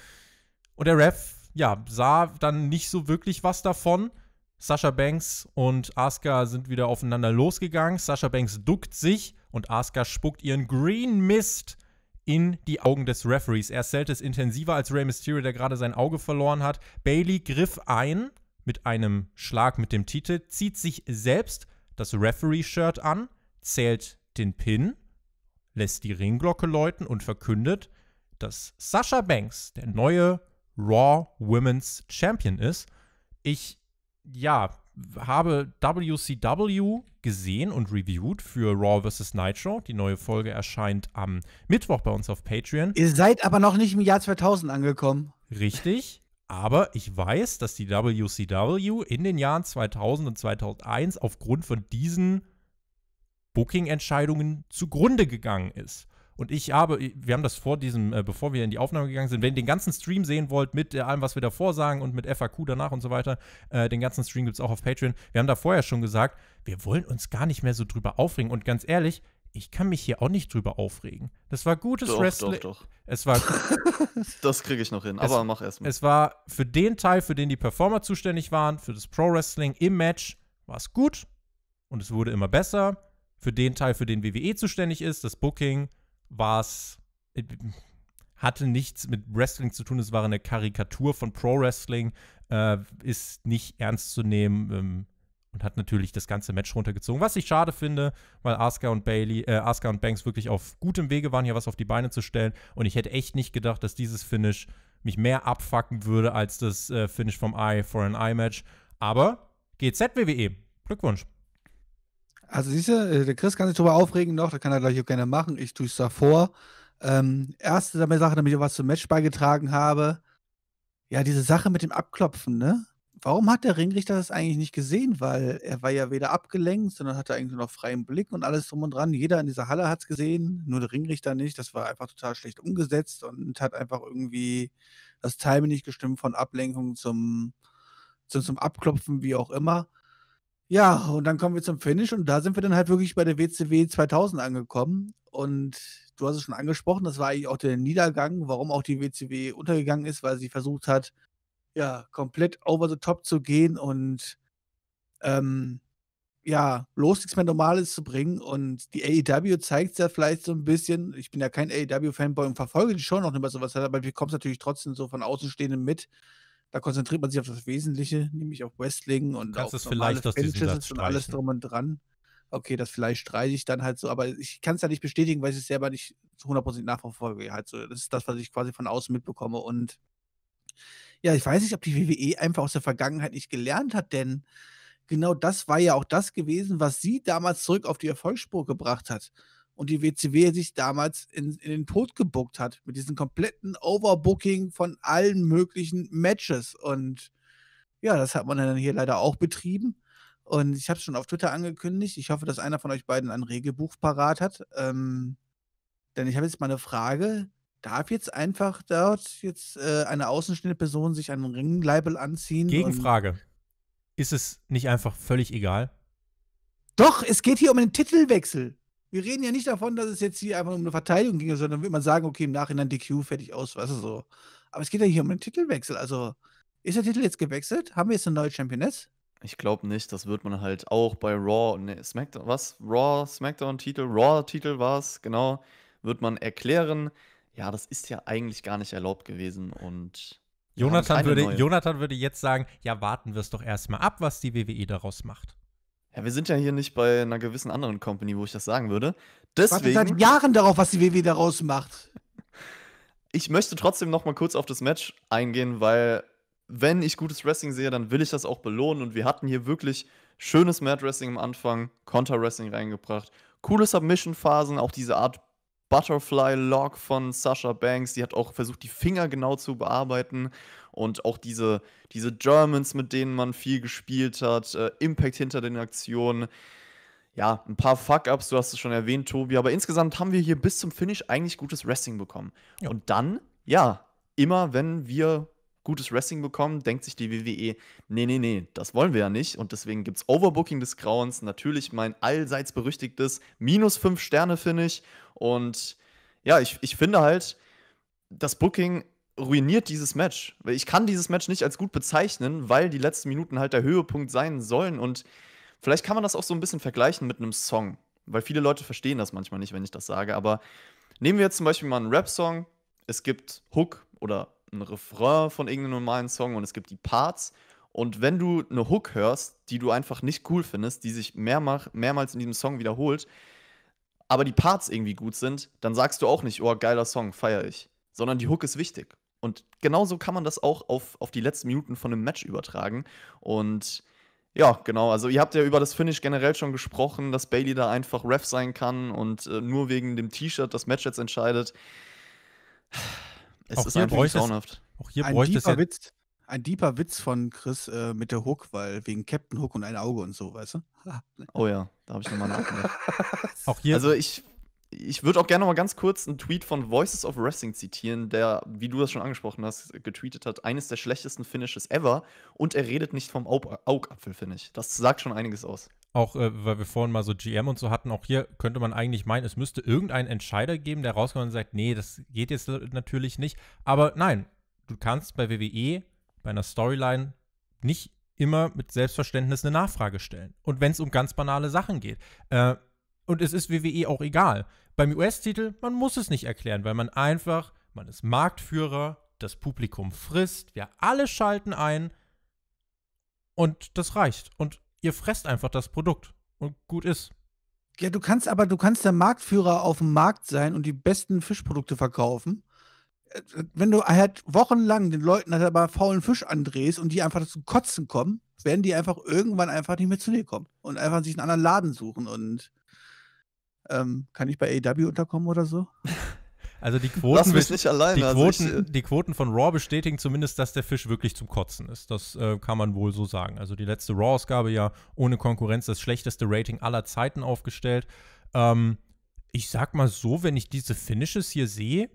Und der Ref, ja, sah dann nicht so wirklich was davon. Sasha Banks und Asuka sind wieder aufeinander losgegangen. Sasha Banks duckt sich und Asuka spuckt ihren Green Mist in die Augen des Referees. Er zählt es intensiver als Rey Mysterio, der gerade sein Auge verloren hat. Bailey griff ein, mit einem Schlag mit dem Titel, zieht sich selbst das Referee-Shirt an, zählt den Pin, lässt die Ringglocke läuten und verkündet, dass Sasha Banks der neue Raw Women's Champion ist. Ich, ja, habe WCW gesehen und reviewed für Raw vs. Nitro. Die neue Folge erscheint am Mittwoch bei uns auf Patreon. Ihr seid aber noch nicht im Jahr 2000 angekommen. Richtig. Aber ich weiß, dass die WCW in den Jahren 2000 und 2001 aufgrund von diesen Booking-Entscheidungen zugrunde gegangen ist. Und ich habe, wir haben das vor diesem, äh, bevor wir in die Aufnahme gegangen sind, wenn ihr den ganzen Stream sehen wollt, mit äh, allem, was wir davor sagen und mit FAQ danach und so weiter, äh, den ganzen Stream gibt es auch auf Patreon. Wir haben da vorher schon gesagt, wir wollen uns gar nicht mehr so drüber aufregen. Und ganz ehrlich, ich kann mich hier auch nicht drüber aufregen. Das war gutes doch, Wrestling. Doch, doch. Es war (laughs) (laughs) das kriege ich noch hin, aber es, mach erstmal. Es war für den Teil, für den die Performer zuständig waren, für das Pro Wrestling im Match, war es gut und es wurde immer besser. Für den Teil, für den WWE zuständig ist, das Booking, war es äh, hatte nichts mit Wrestling zu tun, es war eine Karikatur von Pro Wrestling, äh, ist nicht ernst zu nehmen. Ähm, und hat natürlich das ganze Match runtergezogen, was ich schade finde, weil Asuka und Bailey, äh, Asuka und Banks wirklich auf gutem Wege waren, hier was auf die Beine zu stellen. Und ich hätte echt nicht gedacht, dass dieses Finish mich mehr abfacken würde als das äh, Finish vom Eye for an Eye Match. Aber GZWWE, Glückwunsch. Also siehst du, äh, der Chris kann sich drüber aufregen noch, da kann er gleich auch gerne machen. Ich tue es davor. Ähm, erste Sache, damit ich auch was zum Match beigetragen habe. Ja, diese Sache mit dem Abklopfen, ne? Warum hat der Ringrichter das eigentlich nicht gesehen? Weil er war ja weder abgelenkt, sondern hatte eigentlich nur noch freien Blick und alles drum und dran. Jeder in dieser Halle hat es gesehen, nur der Ringrichter nicht. Das war einfach total schlecht umgesetzt und hat einfach irgendwie das Timing nicht gestimmt von Ablenkung zum, zum, zum Abklopfen, wie auch immer. Ja, und dann kommen wir zum Finish und da sind wir dann halt wirklich bei der WCW 2000 angekommen. Und du hast es schon angesprochen, das war eigentlich auch der Niedergang, warum auch die WCW untergegangen ist, weil sie versucht hat, ja, komplett over the top zu gehen und ähm, ja, bloß nichts mehr Normales zu bringen. Und die AEW zeigt es ja vielleicht so ein bisschen. Ich bin ja kein AEW-Fanboy und verfolge die schon noch immer sowas, halt, aber wir kommen es natürlich trotzdem so von Außenstehenden mit. Da konzentriert man sich auf das Wesentliche, nämlich auf Wrestling und auf es normale Finishes und alles drum und dran. Okay, das vielleicht streite ich dann halt so, aber ich kann es ja nicht bestätigen, weil ich es selber nicht zu 100% nachverfolge. Halt so. Das ist das, was ich quasi von außen mitbekomme. Und ja, ich weiß nicht, ob die WWE einfach aus der Vergangenheit nicht gelernt hat, denn genau das war ja auch das gewesen, was sie damals zurück auf die Erfolgsspur gebracht hat. Und die WCW sich damals in, in den Tod gebuckt hat mit diesem kompletten Overbooking von allen möglichen Matches. Und ja, das hat man dann hier leider auch betrieben. Und ich habe es schon auf Twitter angekündigt. Ich hoffe, dass einer von euch beiden ein Regelbuch parat hat. Ähm, denn ich habe jetzt mal eine Frage darf jetzt einfach dort jetzt äh, eine außenstehende Person sich einen Ringleibel anziehen? Gegenfrage. Ist es nicht einfach völlig egal? Doch, es geht hier um einen Titelwechsel. Wir reden ja nicht davon, dass es jetzt hier einfach um eine Verteidigung ging, sondern würde man sagen, okay, im Nachhinein DQ fertig aus, weißt du so. Aber es geht ja hier um einen Titelwechsel. Also, ist der Titel jetzt gewechselt? Haben wir jetzt eine neue Championess? Ich glaube nicht, das wird man halt auch bei Raw, ne, SmackDown, was? Raw, SmackDown-Titel, Raw-Titel war es, genau, wird man erklären ja, das ist ja eigentlich gar nicht erlaubt gewesen und Jonathan würde, Jonathan würde jetzt sagen, ja, warten wir es doch erstmal ab, was die WWE daraus macht. Ja, wir sind ja hier nicht bei einer gewissen anderen Company, wo ich das sagen würde. Deswegen, ich warte seit Jahren darauf, was die WWE daraus macht. (laughs) Ich möchte trotzdem noch mal kurz auf das Match eingehen, weil wenn ich gutes Wrestling sehe, dann will ich das auch belohnen. Und wir hatten hier wirklich schönes Mad Wrestling am Anfang, Counter Wrestling reingebracht, coole Submission-Phasen, auch diese Art Butterfly Lock von Sasha Banks, die hat auch versucht, die Finger genau zu bearbeiten. Und auch diese, diese Germans, mit denen man viel gespielt hat, äh, Impact hinter den Aktionen. Ja, ein paar Fuck-Ups, du hast es schon erwähnt, Tobi, aber insgesamt haben wir hier bis zum Finish eigentlich gutes Wrestling bekommen. Ja. Und dann, ja, immer wenn wir gutes Wrestling bekommen, denkt sich die WWE, nee, nee, nee, das wollen wir ja nicht. Und deswegen gibt es Overbooking des Grauens, natürlich mein allseits berüchtigtes minus 5 Sterne finde ich. Und ja, ich, ich finde halt, das Booking ruiniert dieses Match. Ich kann dieses Match nicht als gut bezeichnen, weil die letzten Minuten halt der Höhepunkt sein sollen. Und vielleicht kann man das auch so ein bisschen vergleichen mit einem Song, weil viele Leute verstehen das manchmal nicht, wenn ich das sage. Aber nehmen wir jetzt zum Beispiel mal einen Rap-Song. Es gibt Hook oder ein Refrain von irgendeinem normalen Song und es gibt die Parts. Und wenn du eine Hook hörst, die du einfach nicht cool findest, die sich mehrmach, mehrmals in diesem Song wiederholt, aber die Parts irgendwie gut sind, dann sagst du auch nicht, oh, geiler Song, feier ich. Sondern die Hook ist wichtig. Und genauso kann man das auch auf, auf die letzten Minuten von einem Match übertragen. Und ja, genau. Also ihr habt ja über das Finish generell schon gesprochen, dass Bailey da einfach Ref sein kann und äh, nur wegen dem T-Shirt das Match jetzt entscheidet. Es auch ist einfach grauenhaft. Auch hier ein bräuchte es ja Witz, ein deeper Witz von Chris äh, mit der Hook, weil wegen Captain Hook und ein Auge und so, weißt du? (laughs) oh ja, da habe ich nochmal nachgedacht. (laughs) auch hier. Also ich, ich würde auch gerne mal ganz kurz einen Tweet von Voices of Wrestling zitieren, der, wie du das schon angesprochen hast, getweetet hat, eines der schlechtesten Finishes ever und er redet nicht vom augapfel finde ich. Das sagt schon einiges aus auch äh, weil wir vorhin mal so GM und so hatten, auch hier könnte man eigentlich meinen, es müsste irgendeinen Entscheider geben, der rauskommt und sagt, nee, das geht jetzt natürlich nicht. Aber nein, du kannst bei WWE, bei einer Storyline nicht immer mit Selbstverständnis eine Nachfrage stellen. Und wenn es um ganz banale Sachen geht. Äh, und es ist WWE auch egal. Beim US-Titel, man muss es nicht erklären, weil man einfach, man ist Marktführer, das Publikum frisst, wir alle schalten ein und das reicht. Und ihr fresst einfach das Produkt und gut ist. Ja, du kannst aber, du kannst der Marktführer auf dem Markt sein und die besten Fischprodukte verkaufen. Äh, wenn du halt wochenlang den Leuten halt aber faulen Fisch andrehst und die einfach zu Kotzen kommen, werden die einfach irgendwann einfach nicht mehr zu dir kommen und einfach sich einen anderen Laden suchen und ähm, kann ich bei AW unterkommen oder so? (laughs) Also die Quoten, allein, die, also Quoten also ich, äh die Quoten von Raw bestätigen zumindest, dass der Fisch wirklich zum Kotzen ist. Das äh, kann man wohl so sagen. Also die letzte Raw-Ausgabe ja ohne Konkurrenz das schlechteste Rating aller Zeiten aufgestellt. Ähm, ich sag mal so, wenn ich diese Finishes hier sehe,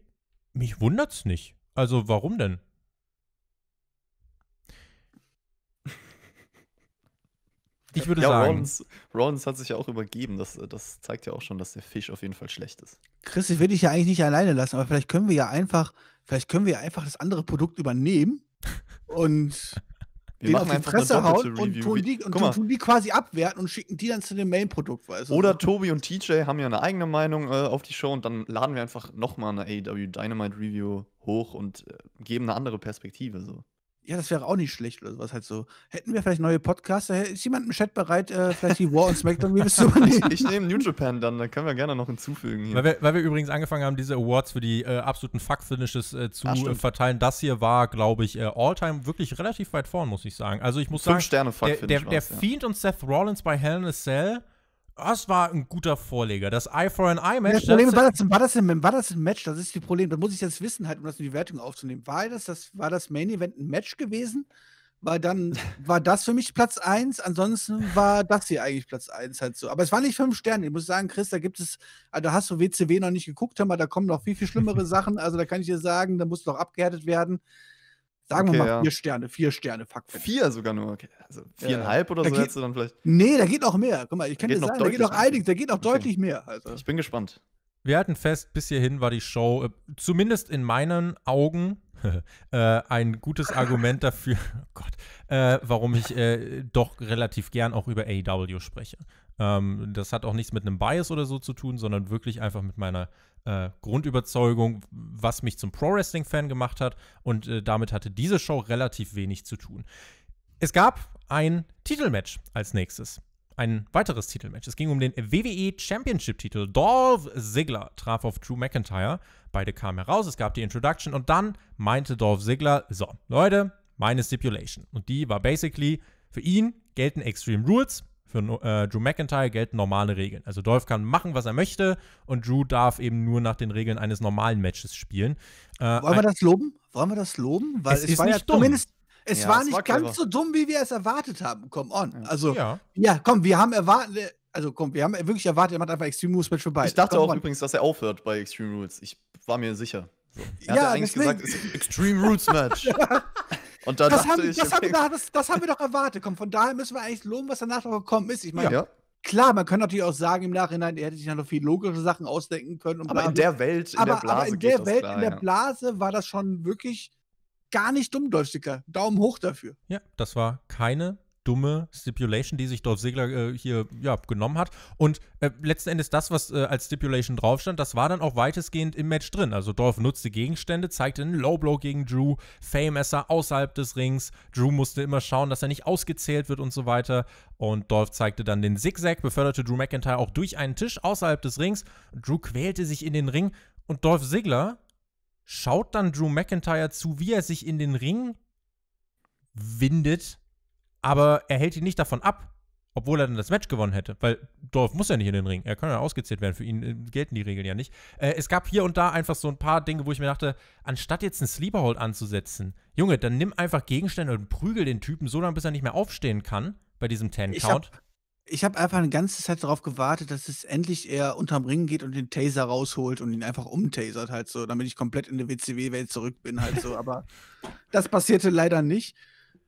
mich wundert's nicht. Also warum denn? Ich würde ja, sagen. Rollins, hat sich ja auch übergeben. Das, das zeigt ja auch schon, dass der Fisch auf jeden Fall schlecht ist. Chris, ich will dich ja eigentlich nicht alleine lassen, aber vielleicht können wir ja einfach, vielleicht können wir einfach das andere Produkt übernehmen und wir den auf die Fresse hauen und, tun die, und tun die, quasi abwerten und schicken die dann zu dem Main-Produkt. Weißt du? Oder Tobi und TJ haben ja eine eigene Meinung äh, auf die Show und dann laden wir einfach nochmal eine AEW Dynamite Review hoch und äh, geben eine andere Perspektive. So ja, das wäre auch nicht schlecht oder sowas halt so. Hätten wir vielleicht neue Podcaster? Ist jemand im Chat bereit, äh, vielleicht die War und SmackDown Reviews zu machen? (laughs) Ich nehme New Japan dann, da können wir gerne noch hinzufügen. Hier. Weil, wir, weil wir übrigens angefangen haben, diese Awards für die äh, absoluten Fuck-Finishes äh, zu Ach, äh, verteilen. Das hier war, glaube ich, äh, All-Time wirklich relativ weit vorn, muss ich sagen. Also ich muss Fünf sagen, Sterne der, der, der ja. Fiend und Seth Rollins bei Hell in a Cell das war ein guter Vorleger. Das Eye for an Eye Match. Das Problem, das war, das, war, das ein, war das ein Match? Das ist das Problem. Da muss ich jetzt wissen, halt, um das in die Wertung aufzunehmen. War das, das, war das Main Event ein Match gewesen? Weil dann (laughs) war das für mich Platz 1. Ansonsten war das hier eigentlich Platz 1 halt so. Aber es waren nicht fünf Sterne. Ich muss sagen, Chris, da gibt es, also da hast du WCW noch nicht geguckt, hör mal, da kommen noch viel, viel schlimmere (laughs) Sachen. Also da kann ich dir sagen, da muss noch abgehärtet werden. Sagen okay, wir mal ja. vier Sterne, vier Sterne, fuck. Vier sogar nur, okay. Also viereinhalb ja. oder da so geht, hättest du dann vielleicht. Nee, da geht noch mehr. Guck mal, ich kann dir sagen, da geht noch einiges, da geht noch okay. deutlich mehr. Also. Ich bin gespannt. Wir hatten fest, bis hierhin war die Show, äh, zumindest in meinen Augen, (laughs) äh, ein gutes Argument dafür, (laughs) oh Gott, äh, warum ich äh, doch relativ gern auch über AEW spreche. Ähm, das hat auch nichts mit einem Bias oder so zu tun, sondern wirklich einfach mit meiner äh, Grundüberzeugung, was mich zum Pro-Wrestling-Fan gemacht hat. Und äh, damit hatte diese Show relativ wenig zu tun. Es gab ein Titelmatch als nächstes. Ein weiteres Titelmatch. Es ging um den WWE Championship-Titel. Dolph Ziggler traf auf Drew McIntyre. Beide kamen heraus, es gab die Introduction und dann meinte Dolph Ziggler: So, Leute, meine Stipulation. Und die war basically, für ihn gelten Extreme Rules. Für äh, Drew McIntyre gelten normale Regeln. Also Dolph kann machen, was er möchte und Drew darf eben nur nach den Regeln eines normalen Matches spielen. Äh, Wollen wir das loben? Wollen wir das loben? Weil es, es ist war nicht ja dumm. zumindest es ja, war nicht war ganz so dumm, wie wir es erwartet haben. Come on. Also, ja, ja komm, wir haben erwartet, also komm, wir haben wirklich erwartet, er macht einfach Extreme Rules Match vorbei. Ich dachte komm, auch man. übrigens, dass er aufhört bei Extreme Rules. Ich war mir sicher. So. Er ja, hat eigentlich deswegen. gesagt, es ist Extreme Rules Match. (laughs) (laughs) Und dann das, haben, ich, das, haben wir, doch, das, das, haben wir doch erwartet. Komm, von daher müssen wir eigentlich loben, was danach noch gekommen ist. Ich meine, ja. klar, man kann natürlich auch sagen im Nachhinein, er hätte sich noch viel logische Sachen ausdenken können. aber in der Welt, in aber, der Blase. Aber in der Welt, klar, in der Blase war das schon wirklich gar nicht dumm, Dolchsticker. Daumen hoch dafür. Ja, das war keine dumme Stipulation, die sich Dolph Segler äh, hier ja, genommen hat. Und äh, letzten Endes das, was äh, als Stipulation draufstand, das war dann auch weitestgehend im Match drin. Also Dolph nutzte Gegenstände, zeigte einen Low Blow gegen Drew, Fame-Messer außerhalb des Rings. Drew musste immer schauen, dass er nicht ausgezählt wird und so weiter. Und Dolph zeigte dann den Zigzag, beförderte Drew McIntyre auch durch einen Tisch außerhalb des Rings. Drew quälte sich in den Ring und Dolph Segler schaut dann Drew McIntyre zu, wie er sich in den Ring windet aber er hält ihn nicht davon ab, obwohl er dann das Match gewonnen hätte, weil Dorf muss ja nicht in den Ring, er kann ja ausgezählt werden, für ihn äh, gelten die Regeln ja nicht. Äh, es gab hier und da einfach so ein paar Dinge, wo ich mir dachte, anstatt jetzt einen Sleeperhold anzusetzen, Junge, dann nimm einfach Gegenstände und prügel den Typen so lange, bis er nicht mehr aufstehen kann bei diesem Ten-Count. Ich habe einfach eine ganze Zeit darauf gewartet, dass es endlich er unterm Ring geht und den Taser rausholt und ihn einfach umtasert halt so, damit ich komplett in der WCW-Welt zurück bin halt so, aber (laughs) das passierte leider nicht.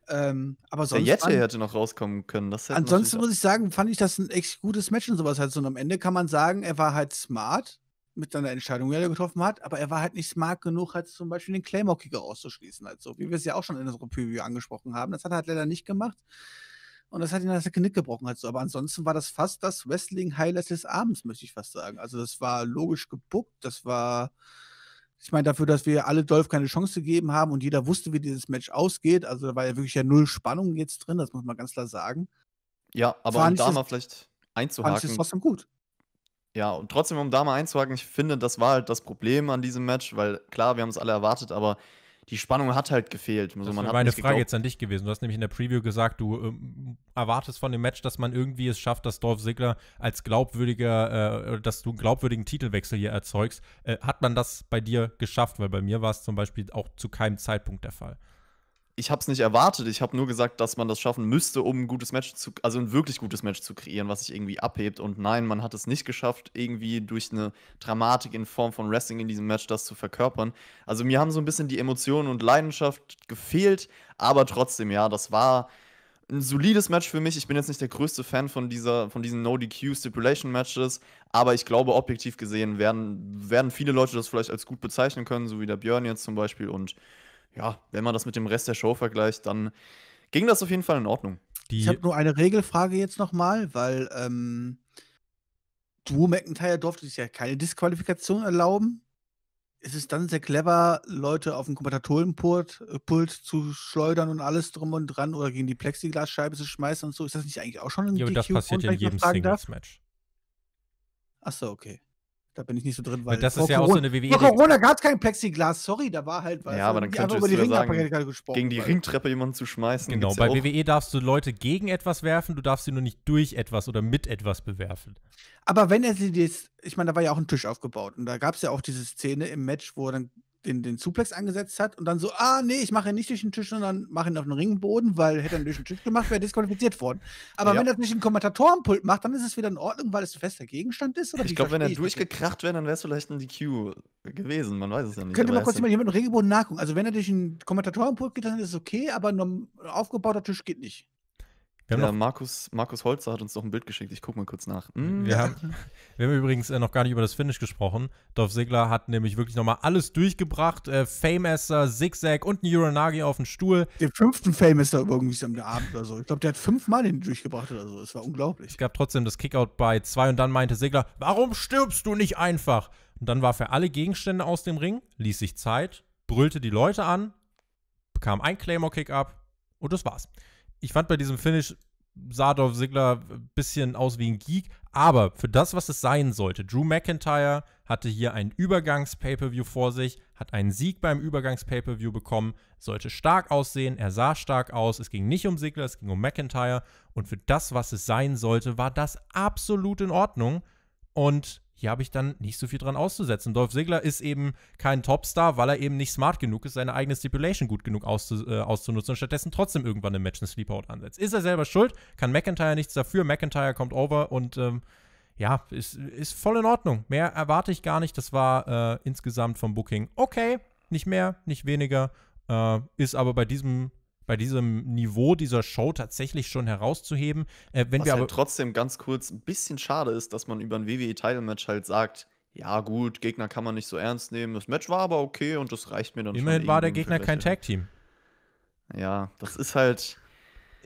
Ähm, aber sonst. Der Jette hätte noch rauskommen können. Das hätte ansonsten muss ich sagen, fand ich das ein echt gutes Match und sowas. Halt. Und am Ende kann man sagen, er war halt smart mit seiner Entscheidung, die er getroffen hat, aber er war halt nicht smart genug, halt zum Beispiel den Claymore-Kicker auszuschließen. Halt so, wie wir es ja auch schon in unserer Preview angesprochen haben. Das hat er halt leider nicht gemacht. Und das hat ihn das Knick gebrochen. Halt so. Aber ansonsten war das fast das Wrestling-Highlight des Abends, möchte ich fast sagen. Also, das war logisch gebuckt, das war ich meine, dafür, dass wir alle Dolph keine Chance gegeben haben und jeder wusste, wie dieses Match ausgeht, also da war ja wirklich ja null Spannung jetzt drin, das muss man ganz klar sagen. Ja, aber um da das, mal vielleicht einzuhaken. Fand ich das trotzdem gut. Ja, und trotzdem, um da mal einzuhaken, ich finde, das war halt das Problem an diesem Match, weil klar, wir haben es alle erwartet, aber die Spannung hat halt gefehlt. Also das man meine Frage geglaubt. jetzt an dich gewesen. Du hast nämlich in der Preview gesagt, du ähm, erwartest von dem Match, dass man irgendwie es schafft, dass Dorf Sigler als glaubwürdiger, äh, dass du einen glaubwürdigen Titelwechsel hier erzeugst. Äh, hat man das bei dir geschafft? Weil bei mir war es zum Beispiel auch zu keinem Zeitpunkt der Fall ich habe es nicht erwartet. Ich habe nur gesagt, dass man das schaffen müsste, um ein gutes Match zu, also ein wirklich gutes Match zu kreieren, was sich irgendwie abhebt. Und nein, man hat es nicht geschafft, irgendwie durch eine Dramatik in Form von Wrestling in diesem Match das zu verkörpern. Also mir haben so ein bisschen die Emotionen und Leidenschaft gefehlt, aber trotzdem, ja, das war ein solides Match für mich. Ich bin jetzt nicht der größte Fan von, dieser, von diesen No-DQ-Stipulation-Matches, aber ich glaube, objektiv gesehen werden, werden viele Leute das vielleicht als gut bezeichnen können, so wie der Björn jetzt zum Beispiel. Und ja, wenn man das mit dem Rest der Show vergleicht, dann ging das auf jeden Fall in Ordnung. Die ich habe nur eine Regelfrage jetzt nochmal, weil ähm, Drew McIntyre durfte sich ja keine Disqualifikation erlauben. Ist es dann sehr clever, Leute auf den Kommentatorenpult äh, zu schleudern und alles drum und dran oder gegen die Plexiglasscheibe zu schmeißen und so? Ist das nicht eigentlich auch schon ein Ja, aber das passiert in jedem Singles-Match. Achso, okay. Da bin ich nicht so drin, weil. das ist ja auch so eine WWE. Vor Corona gab es kein Plexiglas, sorry, da war halt was. Ja, aber dann könnte über die Ringabbrechung halt gesprochen. Gegen die Ringtreppe jemanden zu schmeißen. Genau, bei ja WWE darfst du Leute gegen etwas werfen, du darfst sie nur nicht durch etwas oder mit etwas bewerfen. Aber wenn er sie jetzt, ich meine, da war ja auch ein Tisch aufgebaut und da gab es ja auch diese Szene im Match, wo er dann den, den Suplex angesetzt hat und dann so, ah, nee, ich mache ihn nicht durch den Tisch, sondern mache ihn auf den Ringboden, weil hätte er ihn durch den Tisch gemacht, wäre disqualifiziert worden. Aber ja. wenn er nicht im Kommentatorenpult macht, dann ist es wieder in Ordnung, weil es ein fester Gegenstand ist. ich glaube, wenn er durchgekracht wäre, dann wäre es vielleicht ein DQ gewesen. Man weiß es ja nicht. Könnte man kurz mal jemanden Ringboden nachgucken. Also, wenn er durch den Kommentatorenpult geht, dann ist es okay, aber ein aufgebauter Tisch geht nicht der Markus, Markus Holzer hat uns noch ein Bild geschickt. Ich gucke mal kurz nach. Mhm. Wir, mm. haben, wir, haben, übrigens äh, noch gar nicht über das Finish gesprochen. Dorf Segler hat nämlich wirklich nochmal alles durchgebracht. Äh, Famesser, Zigzag und einen auf dem Stuhl. Den fünften Famesser irgendwie am Abend oder so. Ich glaube, der hat fünfmal den durchgebracht oder so. Es war unglaublich. Es gab trotzdem das Kickout bei zwei und dann meinte Segler, warum stirbst du nicht einfach? Und dann warf er alle Gegenstände aus dem Ring, ließ sich Zeit, brüllte die Leute an, bekam ein Claymore-Kick ab und das war's ich fand bei diesem Finish Sadov Sigler ein bisschen aus wie ein Geek, aber für das, was es sein sollte, Drew McIntyre hatte hier einen Übergangs-Pay-Per-View vor sich, hat einen Sieg beim Übergangs-Pay-Per-View bekommen, sollte stark aussehen, er sah stark aus, es ging nicht um Sigler, es ging um McIntyre und für das, was es sein sollte, war das absolut in Ordnung und hier habe ich dann nicht so viel dran auszusetzen. Dolph Ziggler ist eben kein Topstar, weil er eben nicht smart genug ist, seine eigene Stipulation gut genug auszu äh, auszunutzen und stattdessen trotzdem irgendwann im Match einen Sleepout ansetzt. Ist er selber schuld, kann McIntyre nichts dafür, McIntyre kommt over und ähm, ja, ist, ist voll in Ordnung. Mehr erwarte ich gar nicht. Das war äh, insgesamt vom Booking okay, nicht mehr, nicht weniger. Äh, ist aber bei diesem bei diesem Niveau dieser Show tatsächlich schon herauszuheben. Äh, wenn Was wir aber halt trotzdem ganz kurz ein bisschen schade ist, dass man über ein WWE Title Match halt sagt, ja gut, Gegner kann man nicht so ernst nehmen. Das Match war aber okay und das reicht mir dann. Immerhin war der Gegner kein Tag Team. Ja, das ist halt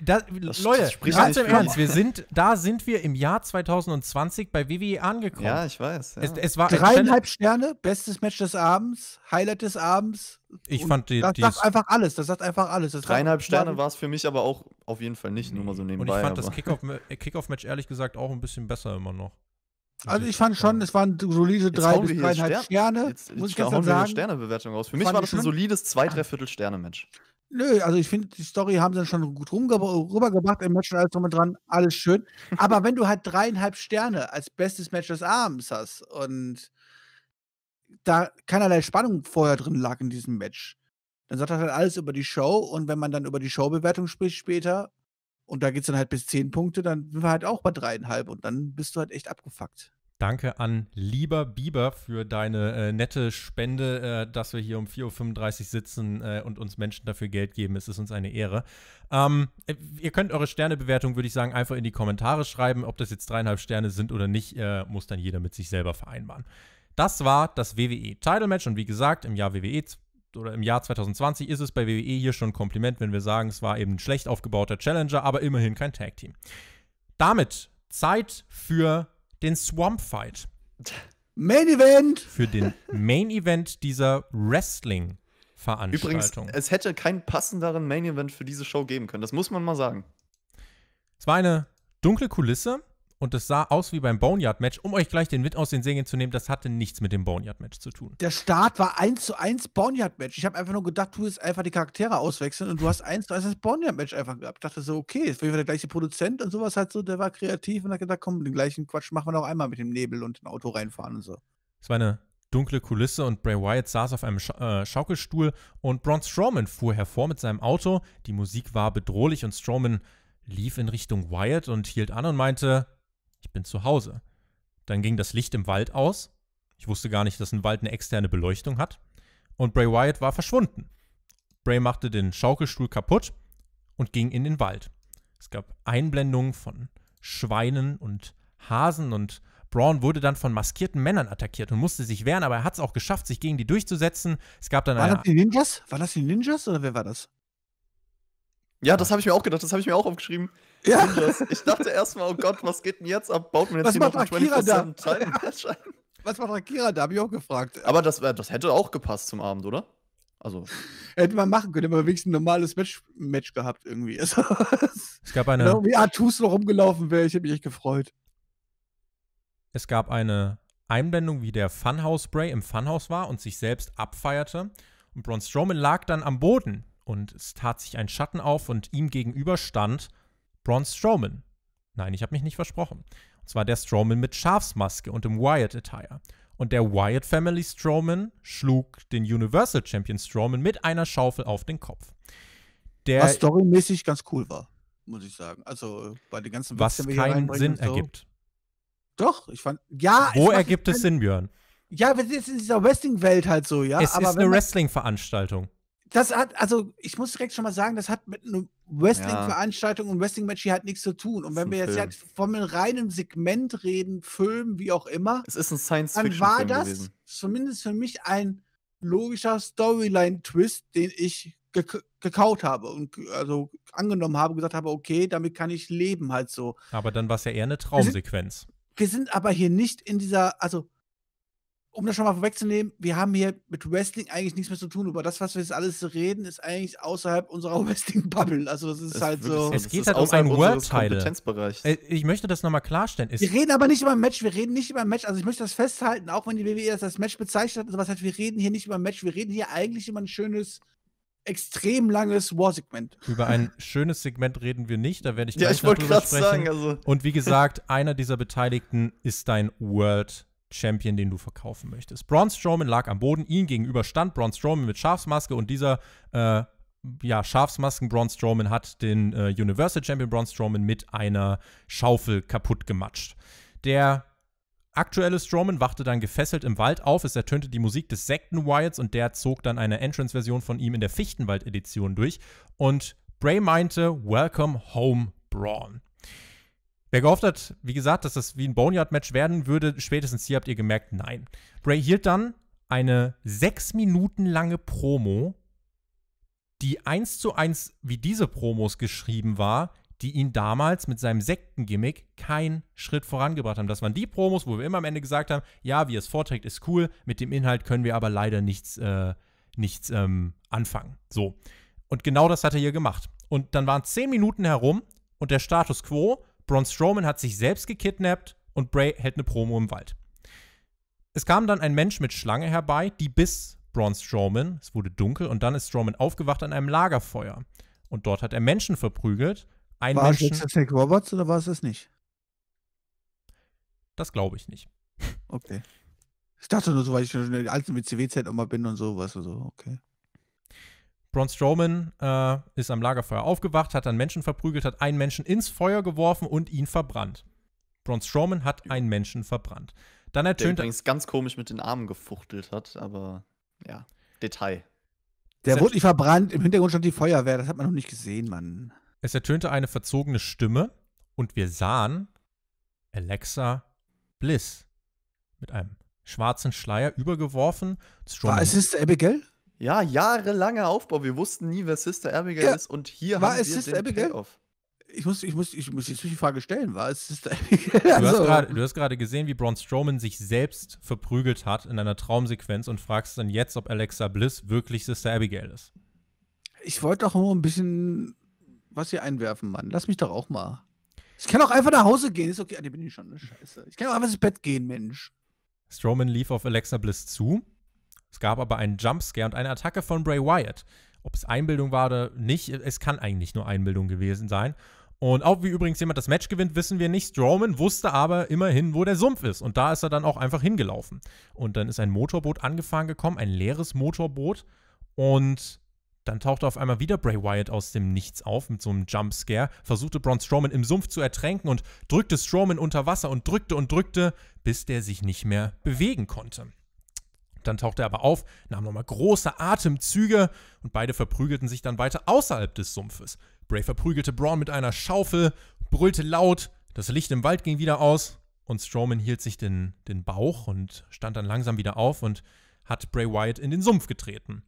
da, das, Leute, das ganz im Ernst, wir sind, da sind wir im Jahr 2020 bei WWE angekommen. Ja, ich weiß. Ja. Es, es war Dreieinhalb Sterne, bestes Match des Abends, Highlight des Abends. Ich fand die, das sagt einfach alles. Das sagt einfach alles. Das Dreieinhalb Sterne war es für mich aber auch auf jeden Fall nicht, nur mal so nebenbei. Und ich fand das äh, Kickoff-Match Kick ehrlich gesagt auch ein bisschen besser immer noch. Also ich fand schon, es waren solide drei bis dreieinhalb Sterne. Jetzt, Jetzt, muss ich jetzt sagen. Sterne-Bewertung raus. Für mich war das ein solides zwei, dreiviertel Sterne-Match. Nö, also ich finde, die Story haben sie dann schon gut rübergebracht im Match und alles drum und dran, alles schön. (laughs) Aber wenn du halt dreieinhalb Sterne als bestes Match des Abends hast und da keinerlei Spannung vorher drin lag in diesem Match, dann sagt das halt alles über die Show und wenn man dann über die Showbewertung spricht später und da geht es dann halt bis zehn Punkte, dann sind wir halt auch bei dreieinhalb und dann bist du halt echt abgefuckt. Danke an lieber Bieber für deine äh, nette Spende, äh, dass wir hier um 4.35 Uhr sitzen äh, und uns Menschen dafür Geld geben. Es ist uns eine Ehre. Ähm, äh, ihr könnt eure Sternebewertung, würde ich sagen, einfach in die Kommentare schreiben. Ob das jetzt dreieinhalb Sterne sind oder nicht, äh, muss dann jeder mit sich selber vereinbaren. Das war das WWE Title Match und wie gesagt, im Jahr WWE oder im Jahr 2020 ist es bei WWE hier schon ein Kompliment, wenn wir sagen, es war eben ein schlecht aufgebauter Challenger, aber immerhin kein Tag Team. Damit Zeit für den Swamp Fight. Main Event! Für den Main Event dieser Wrestling-Veranstaltung. Übrigens, es hätte keinen passenderen Main Event für diese Show geben können. Das muss man mal sagen. Es war eine dunkle Kulisse und das sah aus wie beim Boneyard-Match, um euch gleich den Wind aus den Segeln zu nehmen, das hatte nichts mit dem Boneyard-Match zu tun. Der Start war 1 zu 1 Boneyard-Match. Ich habe einfach nur gedacht, du willst einfach die Charaktere auswechseln und du hast 1 zu 1 das Boneyard-Match einfach gehabt. Ich dachte so, okay, ist der gleiche Produzent und sowas halt so, der war kreativ und hat gedacht, komm, den gleichen Quatsch machen wir noch einmal mit dem Nebel und dem Auto reinfahren und so. Es war eine dunkle Kulisse und Bray Wyatt saß auf einem Scha äh, Schaukelstuhl und Braun Strowman fuhr hervor mit seinem Auto. Die Musik war bedrohlich und Strowman lief in Richtung Wyatt und hielt an und meinte, bin zu Hause. Dann ging das Licht im Wald aus. Ich wusste gar nicht, dass ein Wald eine externe Beleuchtung hat. Und Bray Wyatt war verschwunden. Bray machte den Schaukelstuhl kaputt und ging in den Wald. Es gab Einblendungen von Schweinen und Hasen und Braun wurde dann von maskierten Männern attackiert und musste sich wehren, aber er hat es auch geschafft, sich gegen die durchzusetzen. Es gab dann war das die Ninjas? War das die Ninjas oder wer war das? Ja, das habe ich mir auch gedacht, das habe ich mir auch aufgeschrieben. Ja. Ich dachte erstmal, oh Gott, was geht denn jetzt ab? Baut mir jetzt was hier noch ein 24-7-Time-Match (laughs) Was macht Akira da? Hab ich auch gefragt. Aber das, das hätte auch gepasst zum Abend, oder? Also. Hätte man machen können, man wenigstens ein normales Match, Match gehabt irgendwie. (laughs) Also, es gab eine. Wenn irgendwie Artus noch rumgelaufen wäre, ich hätte mich echt gefreut. Es gab eine Einblendung, wie der Funhouse Bray im Funhouse war und sich selbst abfeierte. Und Braun Strowman lag dann am Boden und es tat sich ein Schatten auf und ihm gegenüber stand Braun Strowman. Nein, ich habe mich nicht versprochen. Und zwar der Strowman mit Schafsmaske und im Wyatt-Attire. Und der Wyatt Family Strowman schlug den Universal Champion Strowman mit einer Schaufel auf den Kopf. Der, was storymäßig ganz cool war, muss ich sagen. Also äh, bei den ganzen Was Witz, keinen Sinn so. ergibt. Doch, ich fand. Ja, Wo ergibt es Sinn, Björn? Ja, wir sind in dieser Wrestling-Welt halt so, ja. Es aber ist eine Wrestling-Veranstaltung das hat, also ich muss direkt schon mal sagen, das hat mit einer Wrestling-Veranstaltung und Wrestling-Match hier halt nichts zu tun. Und wenn wir jetzt Film. Halt von einem reinen Segment reden, Film, wie auch immer, es ist ein science dann war das gewesen. zumindest für mich ein logischer Storyline-Twist, den ich gek gekaut habe und also angenommen habe, gesagt habe, okay, damit kann ich leben halt so. Aber dann war es ja eher eine Traumsequenz. Wir sind, wir sind aber hier nicht in dieser, also um das schon mal vorwegzunehmen, wir haben hier mit Wrestling eigentlich nichts mehr zu tun. Über das, was wir jetzt alles reden, ist eigentlich außerhalb unserer (laughs) Wrestling-Bubble. Also das ist das halt so. Es geht halt um einen World-Title. Äh, ich möchte das nochmal klarstellen. wir reden aber nicht über ein Match, wir reden nicht über ein Match. Also ich möchte das festhalten, auch wenn die WWE das als Match bezeichnet hat, sowas also, was heißt, wir reden hier nicht über ein Match, wir reden hier eigentlich über ein schönes extrem langes War-Segment. Über ein (laughs) schönes Segment reden wir nicht, da werde ich gleich ja, ich noch drüber sprechen. Sagen, also. Und wie gesagt, einer dieser Beteiligten ist dein World Champion, den du verkaufen möchtest. Braun Strowman lag am Boden, ihm gegenüber stand Braun Strowman mit Schafsmaske und dieser äh, ja, Schafsmasken Braun Strowman hat den äh, Universal Champion Braun Strowman mit einer Schaufel kaputt gematscht. Der aktuelle Strowman wachte dann gefesselt im Wald auf, es ertönte die Musik des Sekten Wyatts und der zog dann eine Entrance-Version von ihm in der Fichtenwald-Edition durch und Bray meinte, Welcome home, Braun. Wer gehofft hat, wie gesagt, dass das wie ein Boneyard-Match werden würde, spätestens hier habt ihr gemerkt, nein. Bray hielt dann eine sechs Minuten lange Promo, die eins zu eins wie diese Promos geschrieben war, die ihn damals mit seinem Sektengimmick keinen Schritt vorangebracht haben. Das waren die Promos, wo wir immer am Ende gesagt haben, ja, wie es vorträgt, ist cool, mit dem Inhalt können wir aber leider nichts, äh, nichts ähm, anfangen. So. Und genau das hat er hier gemacht. Und dann waren zehn Minuten herum und der Status quo Braun Strowman hat sich selbst gekidnappt und Bray hält eine Promo im Wald. Es kam dann ein Mensch mit Schlange herbei, die biss Braun Strowman. Es wurde dunkel und dann ist Strowman aufgewacht an einem Lagerfeuer. Und dort hat er Menschen verprügelt. Ein war Menschen, es jetzt Jack Roberts oder war es das nicht? Das glaube ich nicht. Okay. Ich dachte nur so, weil ich schon alt mit zeit immer bin und sowas. so, okay. Braun Strowman äh, ist am Lagerfeuer aufgewacht, hat einen Menschen verprügelt, hat einen Menschen ins Feuer geworfen und ihn verbrannt. Braun Strowman hat einen Menschen verbrannt. Dann ertönt. Der übrigens ganz komisch mit den Armen gefuchtelt hat, aber ja, Detail. Der wurde nicht verbrannt, im Hintergrund stand die Feuerwehr, das hat man noch nicht gesehen, Mann. Es ertönte eine verzogene Stimme und wir sahen Alexa Bliss mit einem schwarzen Schleier übergeworfen. Strowman. War es ist Abigail? Ja, jahrelanger Aufbau. Wir wussten nie, wer Sister Abigail ja. ist und hier war haben es wir Sister den Abigail? Payoff. Ich muss, ich, muss, ich muss die Zwischenfrage stellen, war es Sister Abigail? Also, du hast gerade gesehen, wie Braun Strowman sich selbst verprügelt hat in einer Traumsequenz und fragst dann jetzt, ob Alexa Bliss wirklich Sister Abigail ist. Ich wollte doch nur ein bisschen was hier einwerfen, Mann. Lass mich doch auch mal. Ich kann auch einfach nach Hause gehen. Ist okay, ah, bin ich schon. eine Scheiße. Ich kann auch einfach ins Bett gehen, Mensch. Strowman lief auf Alexa Bliss zu es gab aber einen Jumpscare und eine Attacke von Bray Wyatt. Ob es Einbildung war oder nicht, es kann eigentlich nur Einbildung gewesen sein. Und auch wie übrigens jemand das Match gewinnt, wissen wir nicht. Strowman wusste aber immerhin, wo der Sumpf ist. Und da ist er dann auch einfach hingelaufen. Und dann ist ein Motorboot angefahren gekommen, ein leeres Motorboot. Und dann tauchte auf einmal wieder Bray Wyatt aus dem Nichts auf mit so einem Jumpscare, versuchte Braun Strowman im Sumpf zu ertränken und drückte Strowman unter Wasser und drückte und drückte, bis der sich nicht mehr bewegen konnte. Dann tauchte er aber auf, nahm nochmal große Atemzüge und beide verprügelten sich dann weiter außerhalb des Sumpfes. Bray verprügelte Braun mit einer Schaufel, brüllte laut, das Licht im Wald ging wieder aus und Strowman hielt sich den, den Bauch und stand dann langsam wieder auf und hat Bray Wyatt in den Sumpf getreten.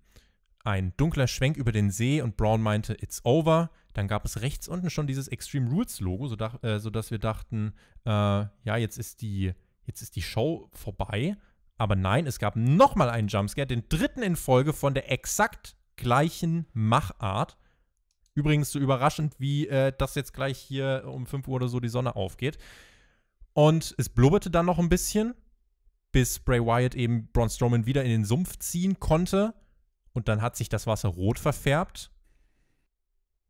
Ein dunkler Schwenk über den See und Braun meinte, it's over. Dann gab es rechts unten schon dieses Extreme Rules Logo, sodass, äh, sodass wir dachten, äh, ja, jetzt ist, die, jetzt ist die Show vorbei. Aber nein, es gab nochmal einen Jumpscare, den dritten in Folge von der exakt gleichen Machart. Übrigens so überraschend, wie äh, das jetzt gleich hier um 5 Uhr oder so die Sonne aufgeht. Und es blubberte dann noch ein bisschen, bis Bray Wyatt eben Braun Strowman wieder in den Sumpf ziehen konnte. Und dann hat sich das Wasser rot verfärbt.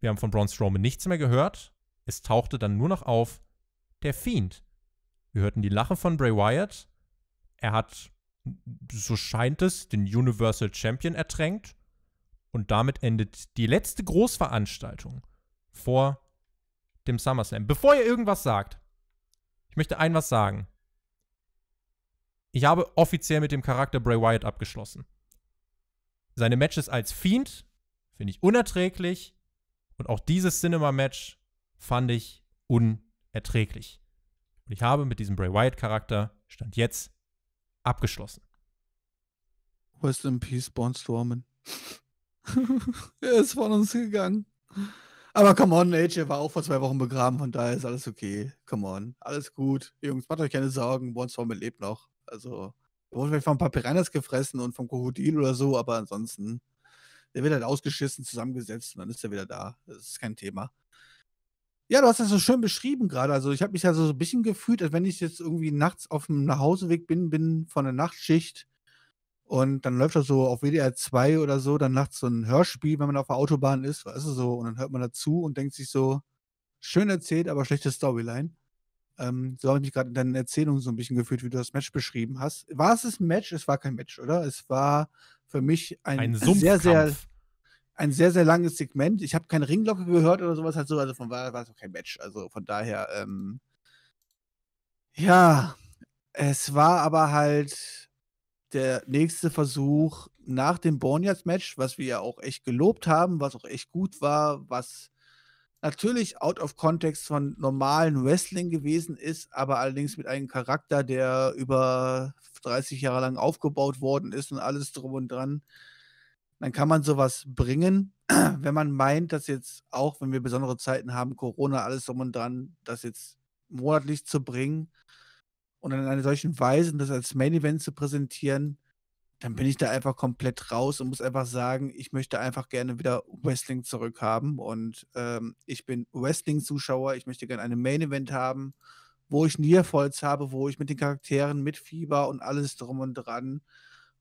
Wir haben von Braun Strowman nichts mehr gehört. Es tauchte dann nur noch auf der Fiend. Wir hörten die Lache von Bray Wyatt. Er hat so scheint es, den Universal Champion ertränkt. Und damit endet die letzte Großveranstaltung vor dem SummerSlam. Bevor ihr irgendwas sagt, ich möchte ein was sagen. Ich habe offiziell mit dem Charakter Bray Wyatt abgeschlossen. Seine Matches als Fiend finde ich unerträglich. Und auch dieses Cinema-Match fand ich unerträglich. Und ich habe mit diesem Bray Wyatt-Charakter Stand jetzt abgeschlossen. Rest in Peace, Bornstormen. (laughs) er ist von uns gegangen. Aber come on, AJ war auch vor zwei Wochen begraben, von daher ist alles okay. Come on, alles gut. Jungs, macht euch keine Sorgen, Bornstormen lebt noch. Also, er wurde vielleicht von ein paar Piranhas gefressen und vom Krokodil oder so, aber ansonsten, der wird halt ausgeschissen, zusammengesetzt und dann ist er wieder da. Das ist kein Thema. Ja, du hast das so schön beschrieben gerade. Also ich habe mich ja so ein bisschen gefühlt, als wenn ich jetzt irgendwie nachts auf dem Nachhauseweg bin, bin von der Nachtschicht und dann läuft das so auf WDR 2 oder so, dann nachts so ein Hörspiel, wenn man auf der Autobahn ist, weißt du so, und dann hört man dazu und denkt sich so, schön erzählt, aber schlechte Storyline. Ähm, so habe ich mich gerade in deinen Erzählungen so ein bisschen gefühlt, wie du das Match beschrieben hast. War es ein Match? Es war kein Match, oder? Es war für mich ein, ein sehr, sehr ein sehr, sehr langes Segment. Ich habe keine Ringglocke gehört oder sowas halt so. Also von war es auch kein Match. Also von daher, ähm, ja, es war aber halt der nächste Versuch nach dem Bornias-Match, was wir ja auch echt gelobt haben, was auch echt gut war, was natürlich out of context von normalen Wrestling gewesen ist, aber allerdings mit einem Charakter, der über 30 Jahre lang aufgebaut worden ist und alles drum und dran dann kann man sowas bringen, (clears throat) wenn man meint, dass jetzt auch, wenn wir besondere Zeiten haben, Corona, alles drum und dran, das jetzt monatlich zu bringen und in einer solchen Weise das als Main Event zu präsentieren, dann bin ich da einfach komplett raus und muss einfach sagen, ich möchte einfach gerne wieder Wrestling zurückhaben und ähm, ich bin Wrestling-Zuschauer, ich möchte gerne ein Main Event haben, wo ich Nierfolz habe, wo ich mit den Charakteren mit Fieber und alles drum und dran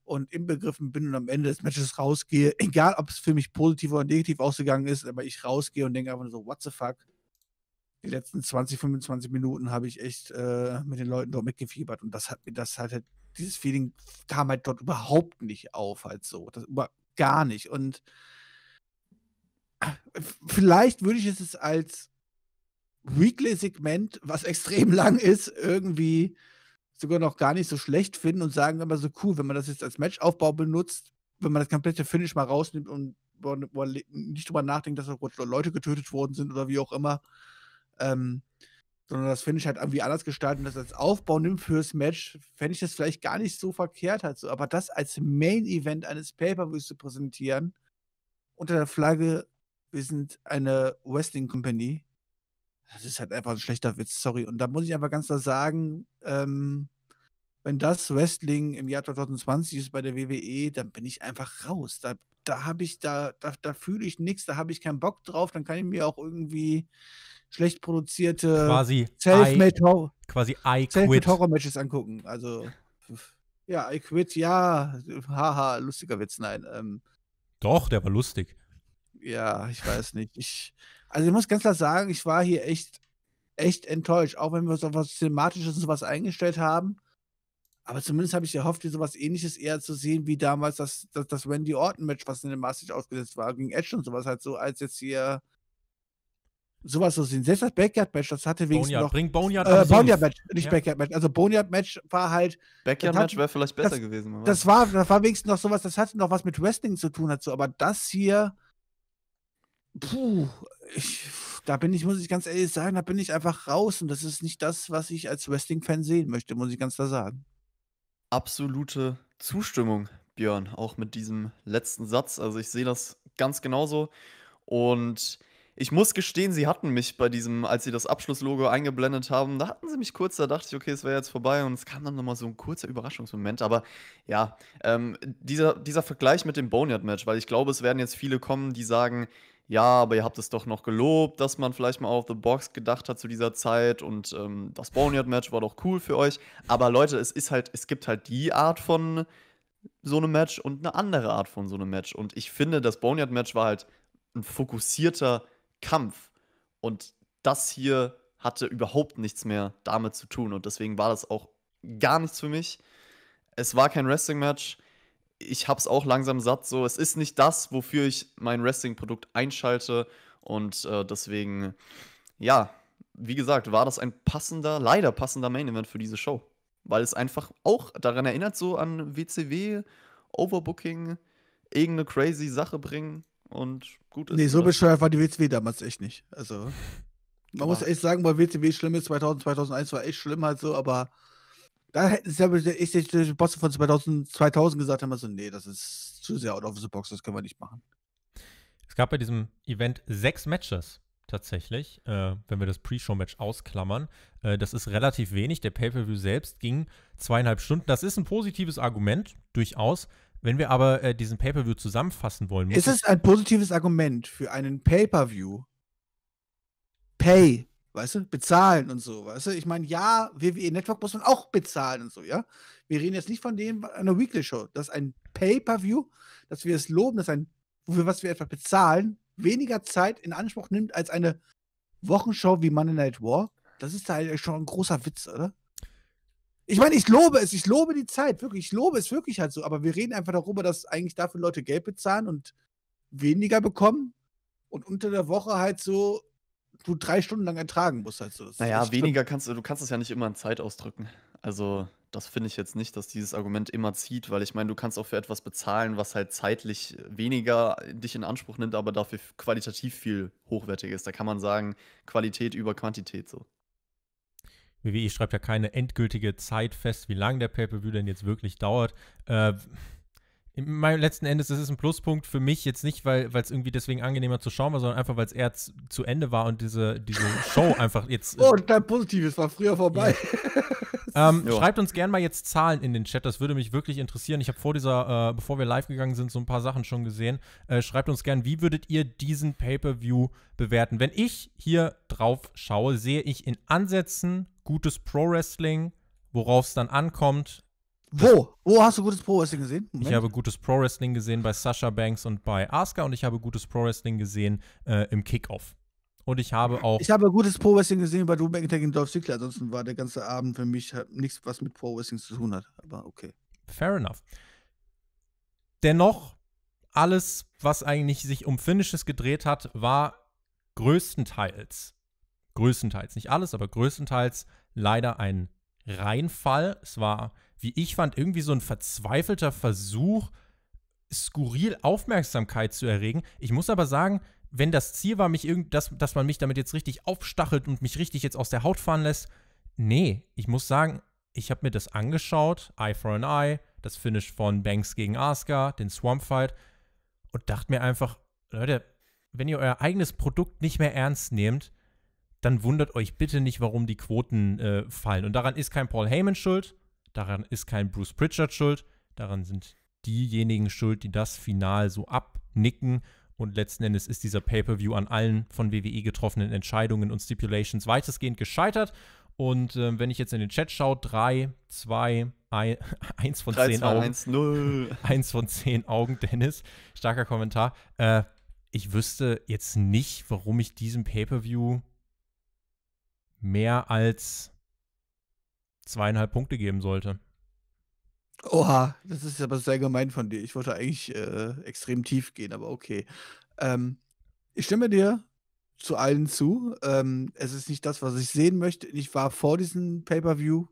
und inbegriffen bin und am Ende des Matches rausgehe, egal ob es für mich positiv oder negativ ausgegangen ist, aber ich rausgehe und denke einfach nur so, what the fuck? Die letzten 20, 25 Minuten habe ich echt äh, mit den Leuten dort mitgefiebert und das hat mir das halt, dieses Feeling kam halt dort überhaupt nicht auf, halt so. Das über, gar nicht. Und vielleicht würde ich es als Weekly-Segment, was extrem (laughs) lang ist, irgendwie sogar noch gar nicht so schlecht finden und sagen immer so cool, wenn man das jetzt als Matchaufbau benutzt, wenn man das komplette Finish mal rausnimmt und nicht drüber nachdenkt, dass Leute getötet worden sind oder wie auch immer, ähm, sondern das Finish halt irgendwie anders gestalten, das als Aufbau nimmt fürs Match, fände ich das vielleicht gar nicht so verkehrt halt so. Aber das als Main-Event eines Pay-Per-Views zu präsentieren, unter der Flagge, wir sind eine Wrestling-Company, das ist halt einfach ein schlechter Witz, sorry. Und da muss ich einfach ganz klar sagen, ähm, wenn das Wrestling im Jahr 2020 ist bei der WWE, dann bin ich einfach raus. Da, da habe ich, da, da, da fühle ich nichts, da habe ich keinen Bock drauf, dann kann ich mir auch irgendwie schlecht produzierte quasi Selfmade Horror, quasi I Self Horror Matches angucken. Also ja, I quit, ja, haha, lustiger Witz, nein. Ähm, Doch, der war lustig. Ja, ich weiß nicht. Ich, also ich muss ganz klar sagen, ich war hier echt, echt enttäuscht, auch wenn wir uns auf was Cinematisches und sowas eingestellt haben. Aber zumindest habe ich erhofft, hier sowas ähnliches eher zu sehen, wie damals das, das, das Randy Orton-Match, was in dem Massage ausgesetzt war, gegen Edge und sowas halt so, als jetzt hier sowas zu sehen. Selbst das Backyard-Match, das hatte wenigstens Boneyard. noch... Bring Boneyard äh, Boneyard-Match, nicht ja. Backyard-Match. Also Boneyard-Match war halt... Backyard-Match wäre vielleicht besser das, gewesen. Das war, das war wenigstens noch sowas, das hatte noch was mit Wrestling zu tun dazu, aber das hier puh, ich, da bin ich, muss ich ganz ehrlich sagen, da bin ich einfach raus und das ist nicht das, was ich als Wrestling-Fan sehen möchte, muss ich ganz klar sagen. Absolute Zustimmung, Björn, auch mit diesem letzten Satz. Also ich sehe das ganz genauso und ich muss gestehen, sie hatten mich bei diesem, als sie das Abschlusslogo eingeblendet haben, da hatten sie mich kurz, da dachte ich, okay, es wäre jetzt vorbei und es kam dann nochmal so ein kurzer Überraschungsmoment. Aber ja, ähm, dieser, dieser Vergleich mit dem Boneyard-Match, weil ich glaube, es werden jetzt viele kommen, die sagen, ja, aber ihr habt es doch noch gelobt, dass man vielleicht mal auf The Box gedacht hat zu dieser Zeit und ähm, das Boneyard-Match war doch cool für euch. Aber Leute, es ist halt, es gibt halt die Art von so einem Match und eine andere Art von so einem Match. Und ich finde, das Boneyard-Match war halt ein fokussierter Kampf. Und das hier hatte überhaupt nichts mehr damit zu tun. Und deswegen war das auch gar nichts für mich. Es war kein Wrestling-Match ich hab's auch langsam satt. So, es ist nicht das, wofür ich mein Wrestling-Produkt einschalte. Und äh, deswegen, ja, wie gesagt, war das ein passender, leider passender Main-Event für diese Show. Weil es einfach auch daran erinnert, so an WCW, Overbooking, irgendeine crazy Sache bringen und gut ist. Nee, so bescheuert war die WCW damals echt nicht. Also, man ja. muss echt sagen, bei WCW schlimm ist, 2000, 2001 war echt schlimm halt so, aber da ist ja ich, e ich, die Bosse von 2000, 2000 gesagt, haben wir so, nee, das ist zu sehr out of the box, das können wir nicht machen. Es gab bei diesem Event sechs Matches tatsächlich, äh, wenn wir das Pre-Show-Match ausklammern. Äh, das ist relativ wenig. Der Pay-Per-View selbst ging zweieinhalb Stunden. Das ist ein positives Argument, durchaus. Wenn wir aber äh, diesen Pay-Per-View zusammenfassen wollen. Ist es ein positives Argument für einen Pay-Per-View? Pay weißt du, bezahlen und so, weißt du? Ich meine, ja, WWE Network muss man auch bezahlen und so, ja? Wir reden jetzt nicht von dem einer Weekly Show, das ist ein Pay-per-View, dass wir es loben, dass ein für was wir etwas bezahlen, weniger Zeit in Anspruch nimmt als eine Wochenshow wie Monday Night War. Das ist da schon ein großer Witz, oder? Ich meine, ich lobe es, ich lobe die Zeit, wirklich, ich lobe es wirklich halt so, aber wir reden einfach darüber, dass eigentlich dafür Leute Geld bezahlen und weniger bekommen und unter der Woche halt so du drei Stunden lang ertragen musst. Also naja, weniger kannst du, du kannst es ja nicht immer in Zeit ausdrücken. Also das finde ich jetzt nicht, dass dieses Argument immer zieht, weil ich meine, du kannst auch für etwas bezahlen, was halt zeitlich weniger dich in Anspruch nimmt, aber dafür qualitativ viel hochwertiger ist. Da kann man sagen, Qualität über Quantität so. WWE schreibt ja keine endgültige Zeit fest, wie lange der Pay-Per-View denn jetzt wirklich dauert. Äh, im letzten Endes das ist ein Pluspunkt für mich jetzt nicht, weil es irgendwie deswegen angenehmer zu schauen war, sondern einfach, weil es eher zu Ende war und diese, diese (laughs) Show einfach jetzt. Oh, und dein Positives war früher vorbei. Ja. (laughs) ähm, (laughs) schreibt uns gerne mal jetzt Zahlen in den Chat, das würde mich wirklich interessieren. Ich habe vor dieser, äh, bevor wir live gegangen sind, so ein paar Sachen schon gesehen. Äh, schreibt uns gerne, wie würdet ihr diesen Pay-Per-View bewerten? Wenn ich hier drauf schaue, sehe ich in Ansätzen gutes Pro-Wrestling, worauf es dann ankommt, wo? Wo hast du gutes Pro Wrestling gesehen? Moment. Ich habe gutes Pro Wrestling gesehen bei Sasha Banks und bei Asuka und ich habe gutes Pro Wrestling gesehen äh, im Kickoff. Und ich habe auch. Ich habe gutes Pro Wrestling gesehen bei Drew McIntyre und Dolph Ziggler. Ansonsten war der ganze Abend für mich nichts, was mit Pro Wrestling zu tun hat. Aber okay. Fair enough. Dennoch, alles, was eigentlich sich um Finishes gedreht hat, war größtenteils, größtenteils, nicht alles, aber größtenteils leider ein Reinfall. Es war wie ich fand, irgendwie so ein verzweifelter Versuch, skurril Aufmerksamkeit zu erregen. Ich muss aber sagen, wenn das Ziel war, mich irgend, dass, dass man mich damit jetzt richtig aufstachelt und mich richtig jetzt aus der Haut fahren lässt, nee, ich muss sagen, ich habe mir das angeschaut, Eye for an Eye, das Finish von Banks gegen Asuka, den Swamp Fight und dachte mir einfach, Leute, wenn ihr euer eigenes Produkt nicht mehr ernst nehmt, dann wundert euch bitte nicht, warum die Quoten äh, fallen. Und daran ist kein Paul Heyman schuld, Daran ist kein Bruce Pritchard schuld, daran sind diejenigen schuld, die das final so abnicken. Und letzten Endes ist dieser Pay-per-view an allen von WWE getroffenen Entscheidungen und Stipulations weitestgehend gescheitert. Und äh, wenn ich jetzt in den Chat schaue, 3, 2, 1, von 10 Augen. 1, 0. 1 von 10 Augen, Dennis. Starker Kommentar. Äh, ich wüsste jetzt nicht, warum ich diesem Pay-per-view mehr als zweieinhalb Punkte geben sollte. Oha, das ist aber sehr gemein von dir. Ich wollte eigentlich äh, extrem tief gehen, aber okay. Ähm, ich stimme dir zu allen zu. Ähm, es ist nicht das, was ich sehen möchte. Ich war vor diesem Pay-Per-View.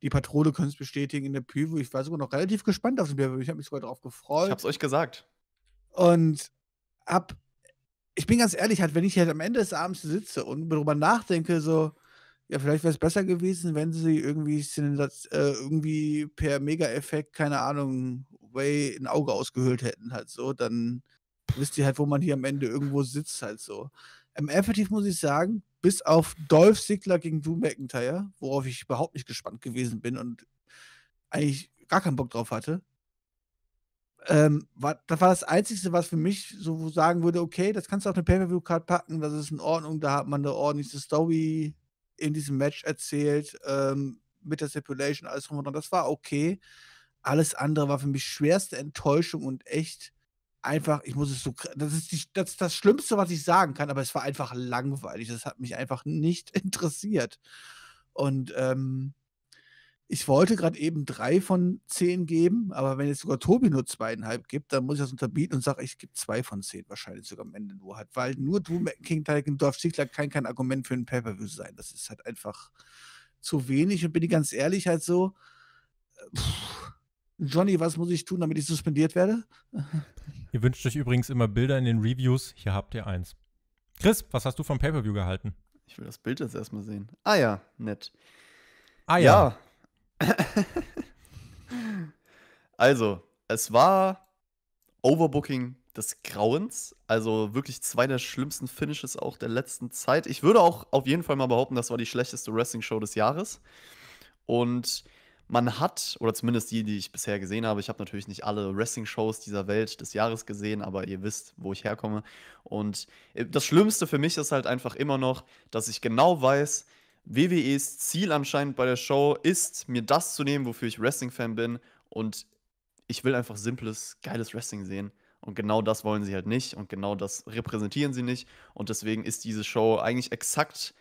Die Patrone können es bestätigen in der Preview. Ich war sogar noch relativ gespannt auf den Pay-Per-View. Ich habe mich sogar darauf gefreut. Ich habe es euch gesagt. Und hab, ich bin ganz ehrlich, halt, wenn ich halt am Ende des Abends sitze und darüber nachdenke, so, ja, vielleicht wäre es besser gewesen, wenn sie irgendwie, äh, irgendwie per Mega-Effekt, keine Ahnung, Way ein Auge ausgehöhlt hätten, halt so. Dann wisst ihr halt, wo man hier am Ende irgendwo sitzt, halt so. Im ähm, Effektiv muss ich sagen, bis auf Dolph Sigler gegen Drew McIntyre, worauf ich überhaupt nicht gespannt gewesen bin und eigentlich gar keinen Bock drauf hatte, ähm, war, das war das Einzige, was für mich so sagen würde, okay, das kannst du auf eine Pay-Per-View-Card packen, das ist in Ordnung, da hat man eine ordentliche Story, in diesem Match erzählt, ähm, mit der Stipulation, alles rum und dran. Das war okay. Alles andere war für mich schwerste Enttäuschung und echt einfach, ich muss es so, das ist, die, das, ist das Schlimmste, was ich sagen kann, aber es war einfach langweilig. Das hat mich einfach nicht (laughs) interessiert. Und ähm, ich wollte gerade eben drei von zehn geben, aber wenn jetzt sogar Tobi nur zweieinhalb gibt, dann muss ich das unterbieten und sage, ich gebe zwei von zehn wahrscheinlich sogar am Ende nur halt, weil nur du, King Teikendorf, Ziegler kann kein Argument für ein Pay-Per-View sein. Das ist halt einfach zu wenig und bin ich ganz ehrlich halt so, äh, pff, Johnny, was muss ich tun, damit ich suspendiert werde? Ihr wünscht euch übrigens immer Bilder in den Reviews. Hier habt ihr eins. Chris, was hast du vom Pay-Per-View gehalten? Ich will das Bild jetzt erstmal sehen. Ah ja, nett. Ah ja. ja also, es war Overbooking des Grauens. Also wirklich zwei der schlimmsten Finishes auch der letzten Zeit. Ich würde auch auf jeden Fall mal behaupten, das war die schlechteste Wrestling-Show des Jahres. Und man hat, oder zumindest die, die ich bisher gesehen habe, ich habe natürlich nicht alle Wrestling-Shows dieser Welt des Jahres gesehen, aber ihr wisst, wo ich herkomme. Und äh, das Schlimmste für mich ist halt einfach immer noch, dass ich genau weiß, WWEs Ziel anscheinend bei der Show ist, mir das zu nehmen, wofür ich Wrestling-Fan bin. Und ich will einfach simples, geiles Wrestling sehen. Und genau das wollen sie halt nicht. Und genau das repräsentieren sie nicht. Und deswegen ist diese Show eigentlich exakt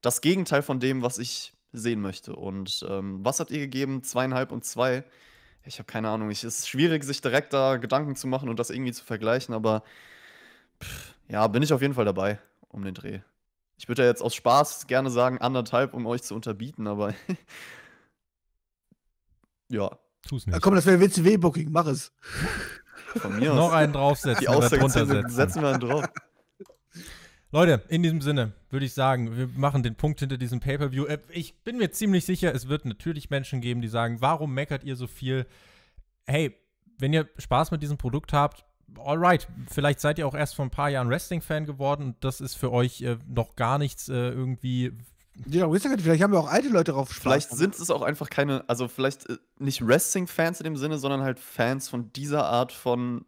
das Gegenteil von dem, was ich sehen möchte. Und ähm, was habt ihr gegeben? Zweieinhalb und zwei. Ich habe keine Ahnung. Es ist schwierig, sich direkt da Gedanken zu machen und das irgendwie zu vergleichen. Aber pff, ja, bin ich auf jeden Fall dabei um den Dreh. Ich würde ja jetzt aus Spaß gerne sagen anderthalb, um euch zu unterbieten, aber (laughs) ja. Tu's nicht. Ja, komm, das wäre WCW-Booking, mach es. Von mir aus. Noch einen draufsetzen. Die Aussagen setzen wir einen drauf. Leute, in diesem Sinne würde ich sagen, wir machen den Punkt hinter diesem Pay-Per-View. Äh, ich bin mir ziemlich sicher, es wird natürlich Menschen geben, die sagen, warum meckert ihr so viel? Hey, wenn ihr Spaß mit diesem Produkt habt, alright, vielleicht seid ihr auch erst vor ein paar Jahren Wrestling-Fan geworden und das ist für euch äh, noch gar nichts äh, irgendwie. Ja, vielleicht haben wir auch alte Leute drauf Spaß. Vielleicht sind es auch einfach keine, also vielleicht äh, nicht Wrestling-Fans in dem Sinne, sondern halt Fans von dieser Art von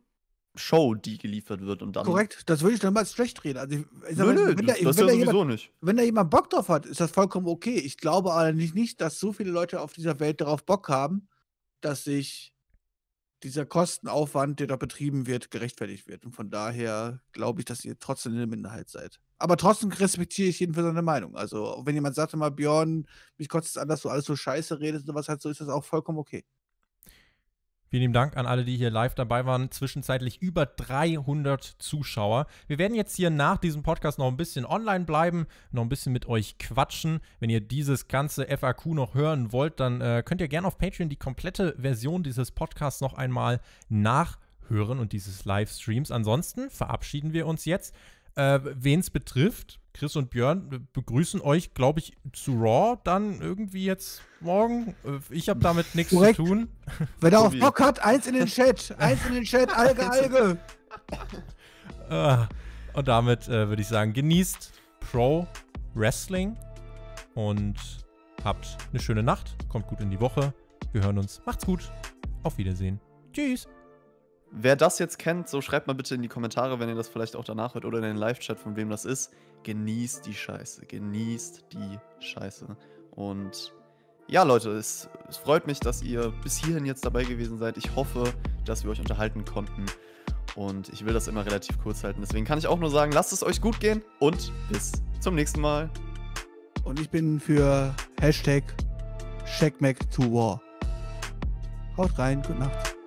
Show, die geliefert wird und dann. Korrekt, das würde ich dann mal schlecht reden. Also ich, ich nö, mal, nö, wenn da, das wenn ja sowieso jemand, nicht. Wenn da jemand Bock drauf hat, ist das vollkommen okay. Ich glaube allerdings nicht, dass so viele Leute auf dieser Welt darauf Bock haben, dass sich dieser Kostenaufwand, der da betrieben wird, gerechtfertigt wird. Und von daher glaube ich, dass ihr trotzdem in der Minderheit seid. Aber trotzdem respektiere ich jeden für seine Meinung. Also, wenn jemand sagt, immer, Björn, mich kotzt es an, dass du alles so scheiße redest und was halt so, ist das auch vollkommen okay. Vielen lieben Dank an alle, die hier live dabei waren. Zwischenzeitlich über 300 Zuschauer. Wir werden jetzt hier nach diesem Podcast noch ein bisschen online bleiben, noch ein bisschen mit euch quatschen. Wenn ihr dieses ganze FAQ noch hören wollt, dann äh, könnt ihr gerne auf Patreon die komplette Version dieses Podcasts noch einmal nachhören und dieses Livestreams. Ansonsten verabschieden wir uns jetzt. Äh, Wen es betrifft, Chris und Björn begrüßen euch, glaube ich, zu Raw dann irgendwie jetzt morgen. Äh, ich habe damit nichts zu tun. (laughs) Wenn er auf Bock hat, eins in den Chat. Eins in den Chat, Alge, (laughs) Alge. (laughs) Ah, und damit äh, würde ich sagen, genießt Pro Wrestling und habt eine schöne Nacht. Kommt gut in die Woche. Wir hören uns. Macht's gut. Auf Wiedersehen. Tschüss. Wer das jetzt kennt, so schreibt mal bitte in die Kommentare, wenn ihr das vielleicht auch danach hört oder in den Live-Chat, von wem das ist genießt die Scheiße, genießt die Scheiße. Und ja, Leute, es, es freut mich, dass ihr bis hierhin jetzt dabei gewesen seid. Ich hoffe, dass wir euch unterhalten konnten. Und ich will das immer relativ kurz halten. Deswegen kann ich auch nur sagen, lasst es euch gut gehen und bis zum nächsten Mal. Und ich bin für Hashtag ShackMac to War. Haut rein, gute Nacht.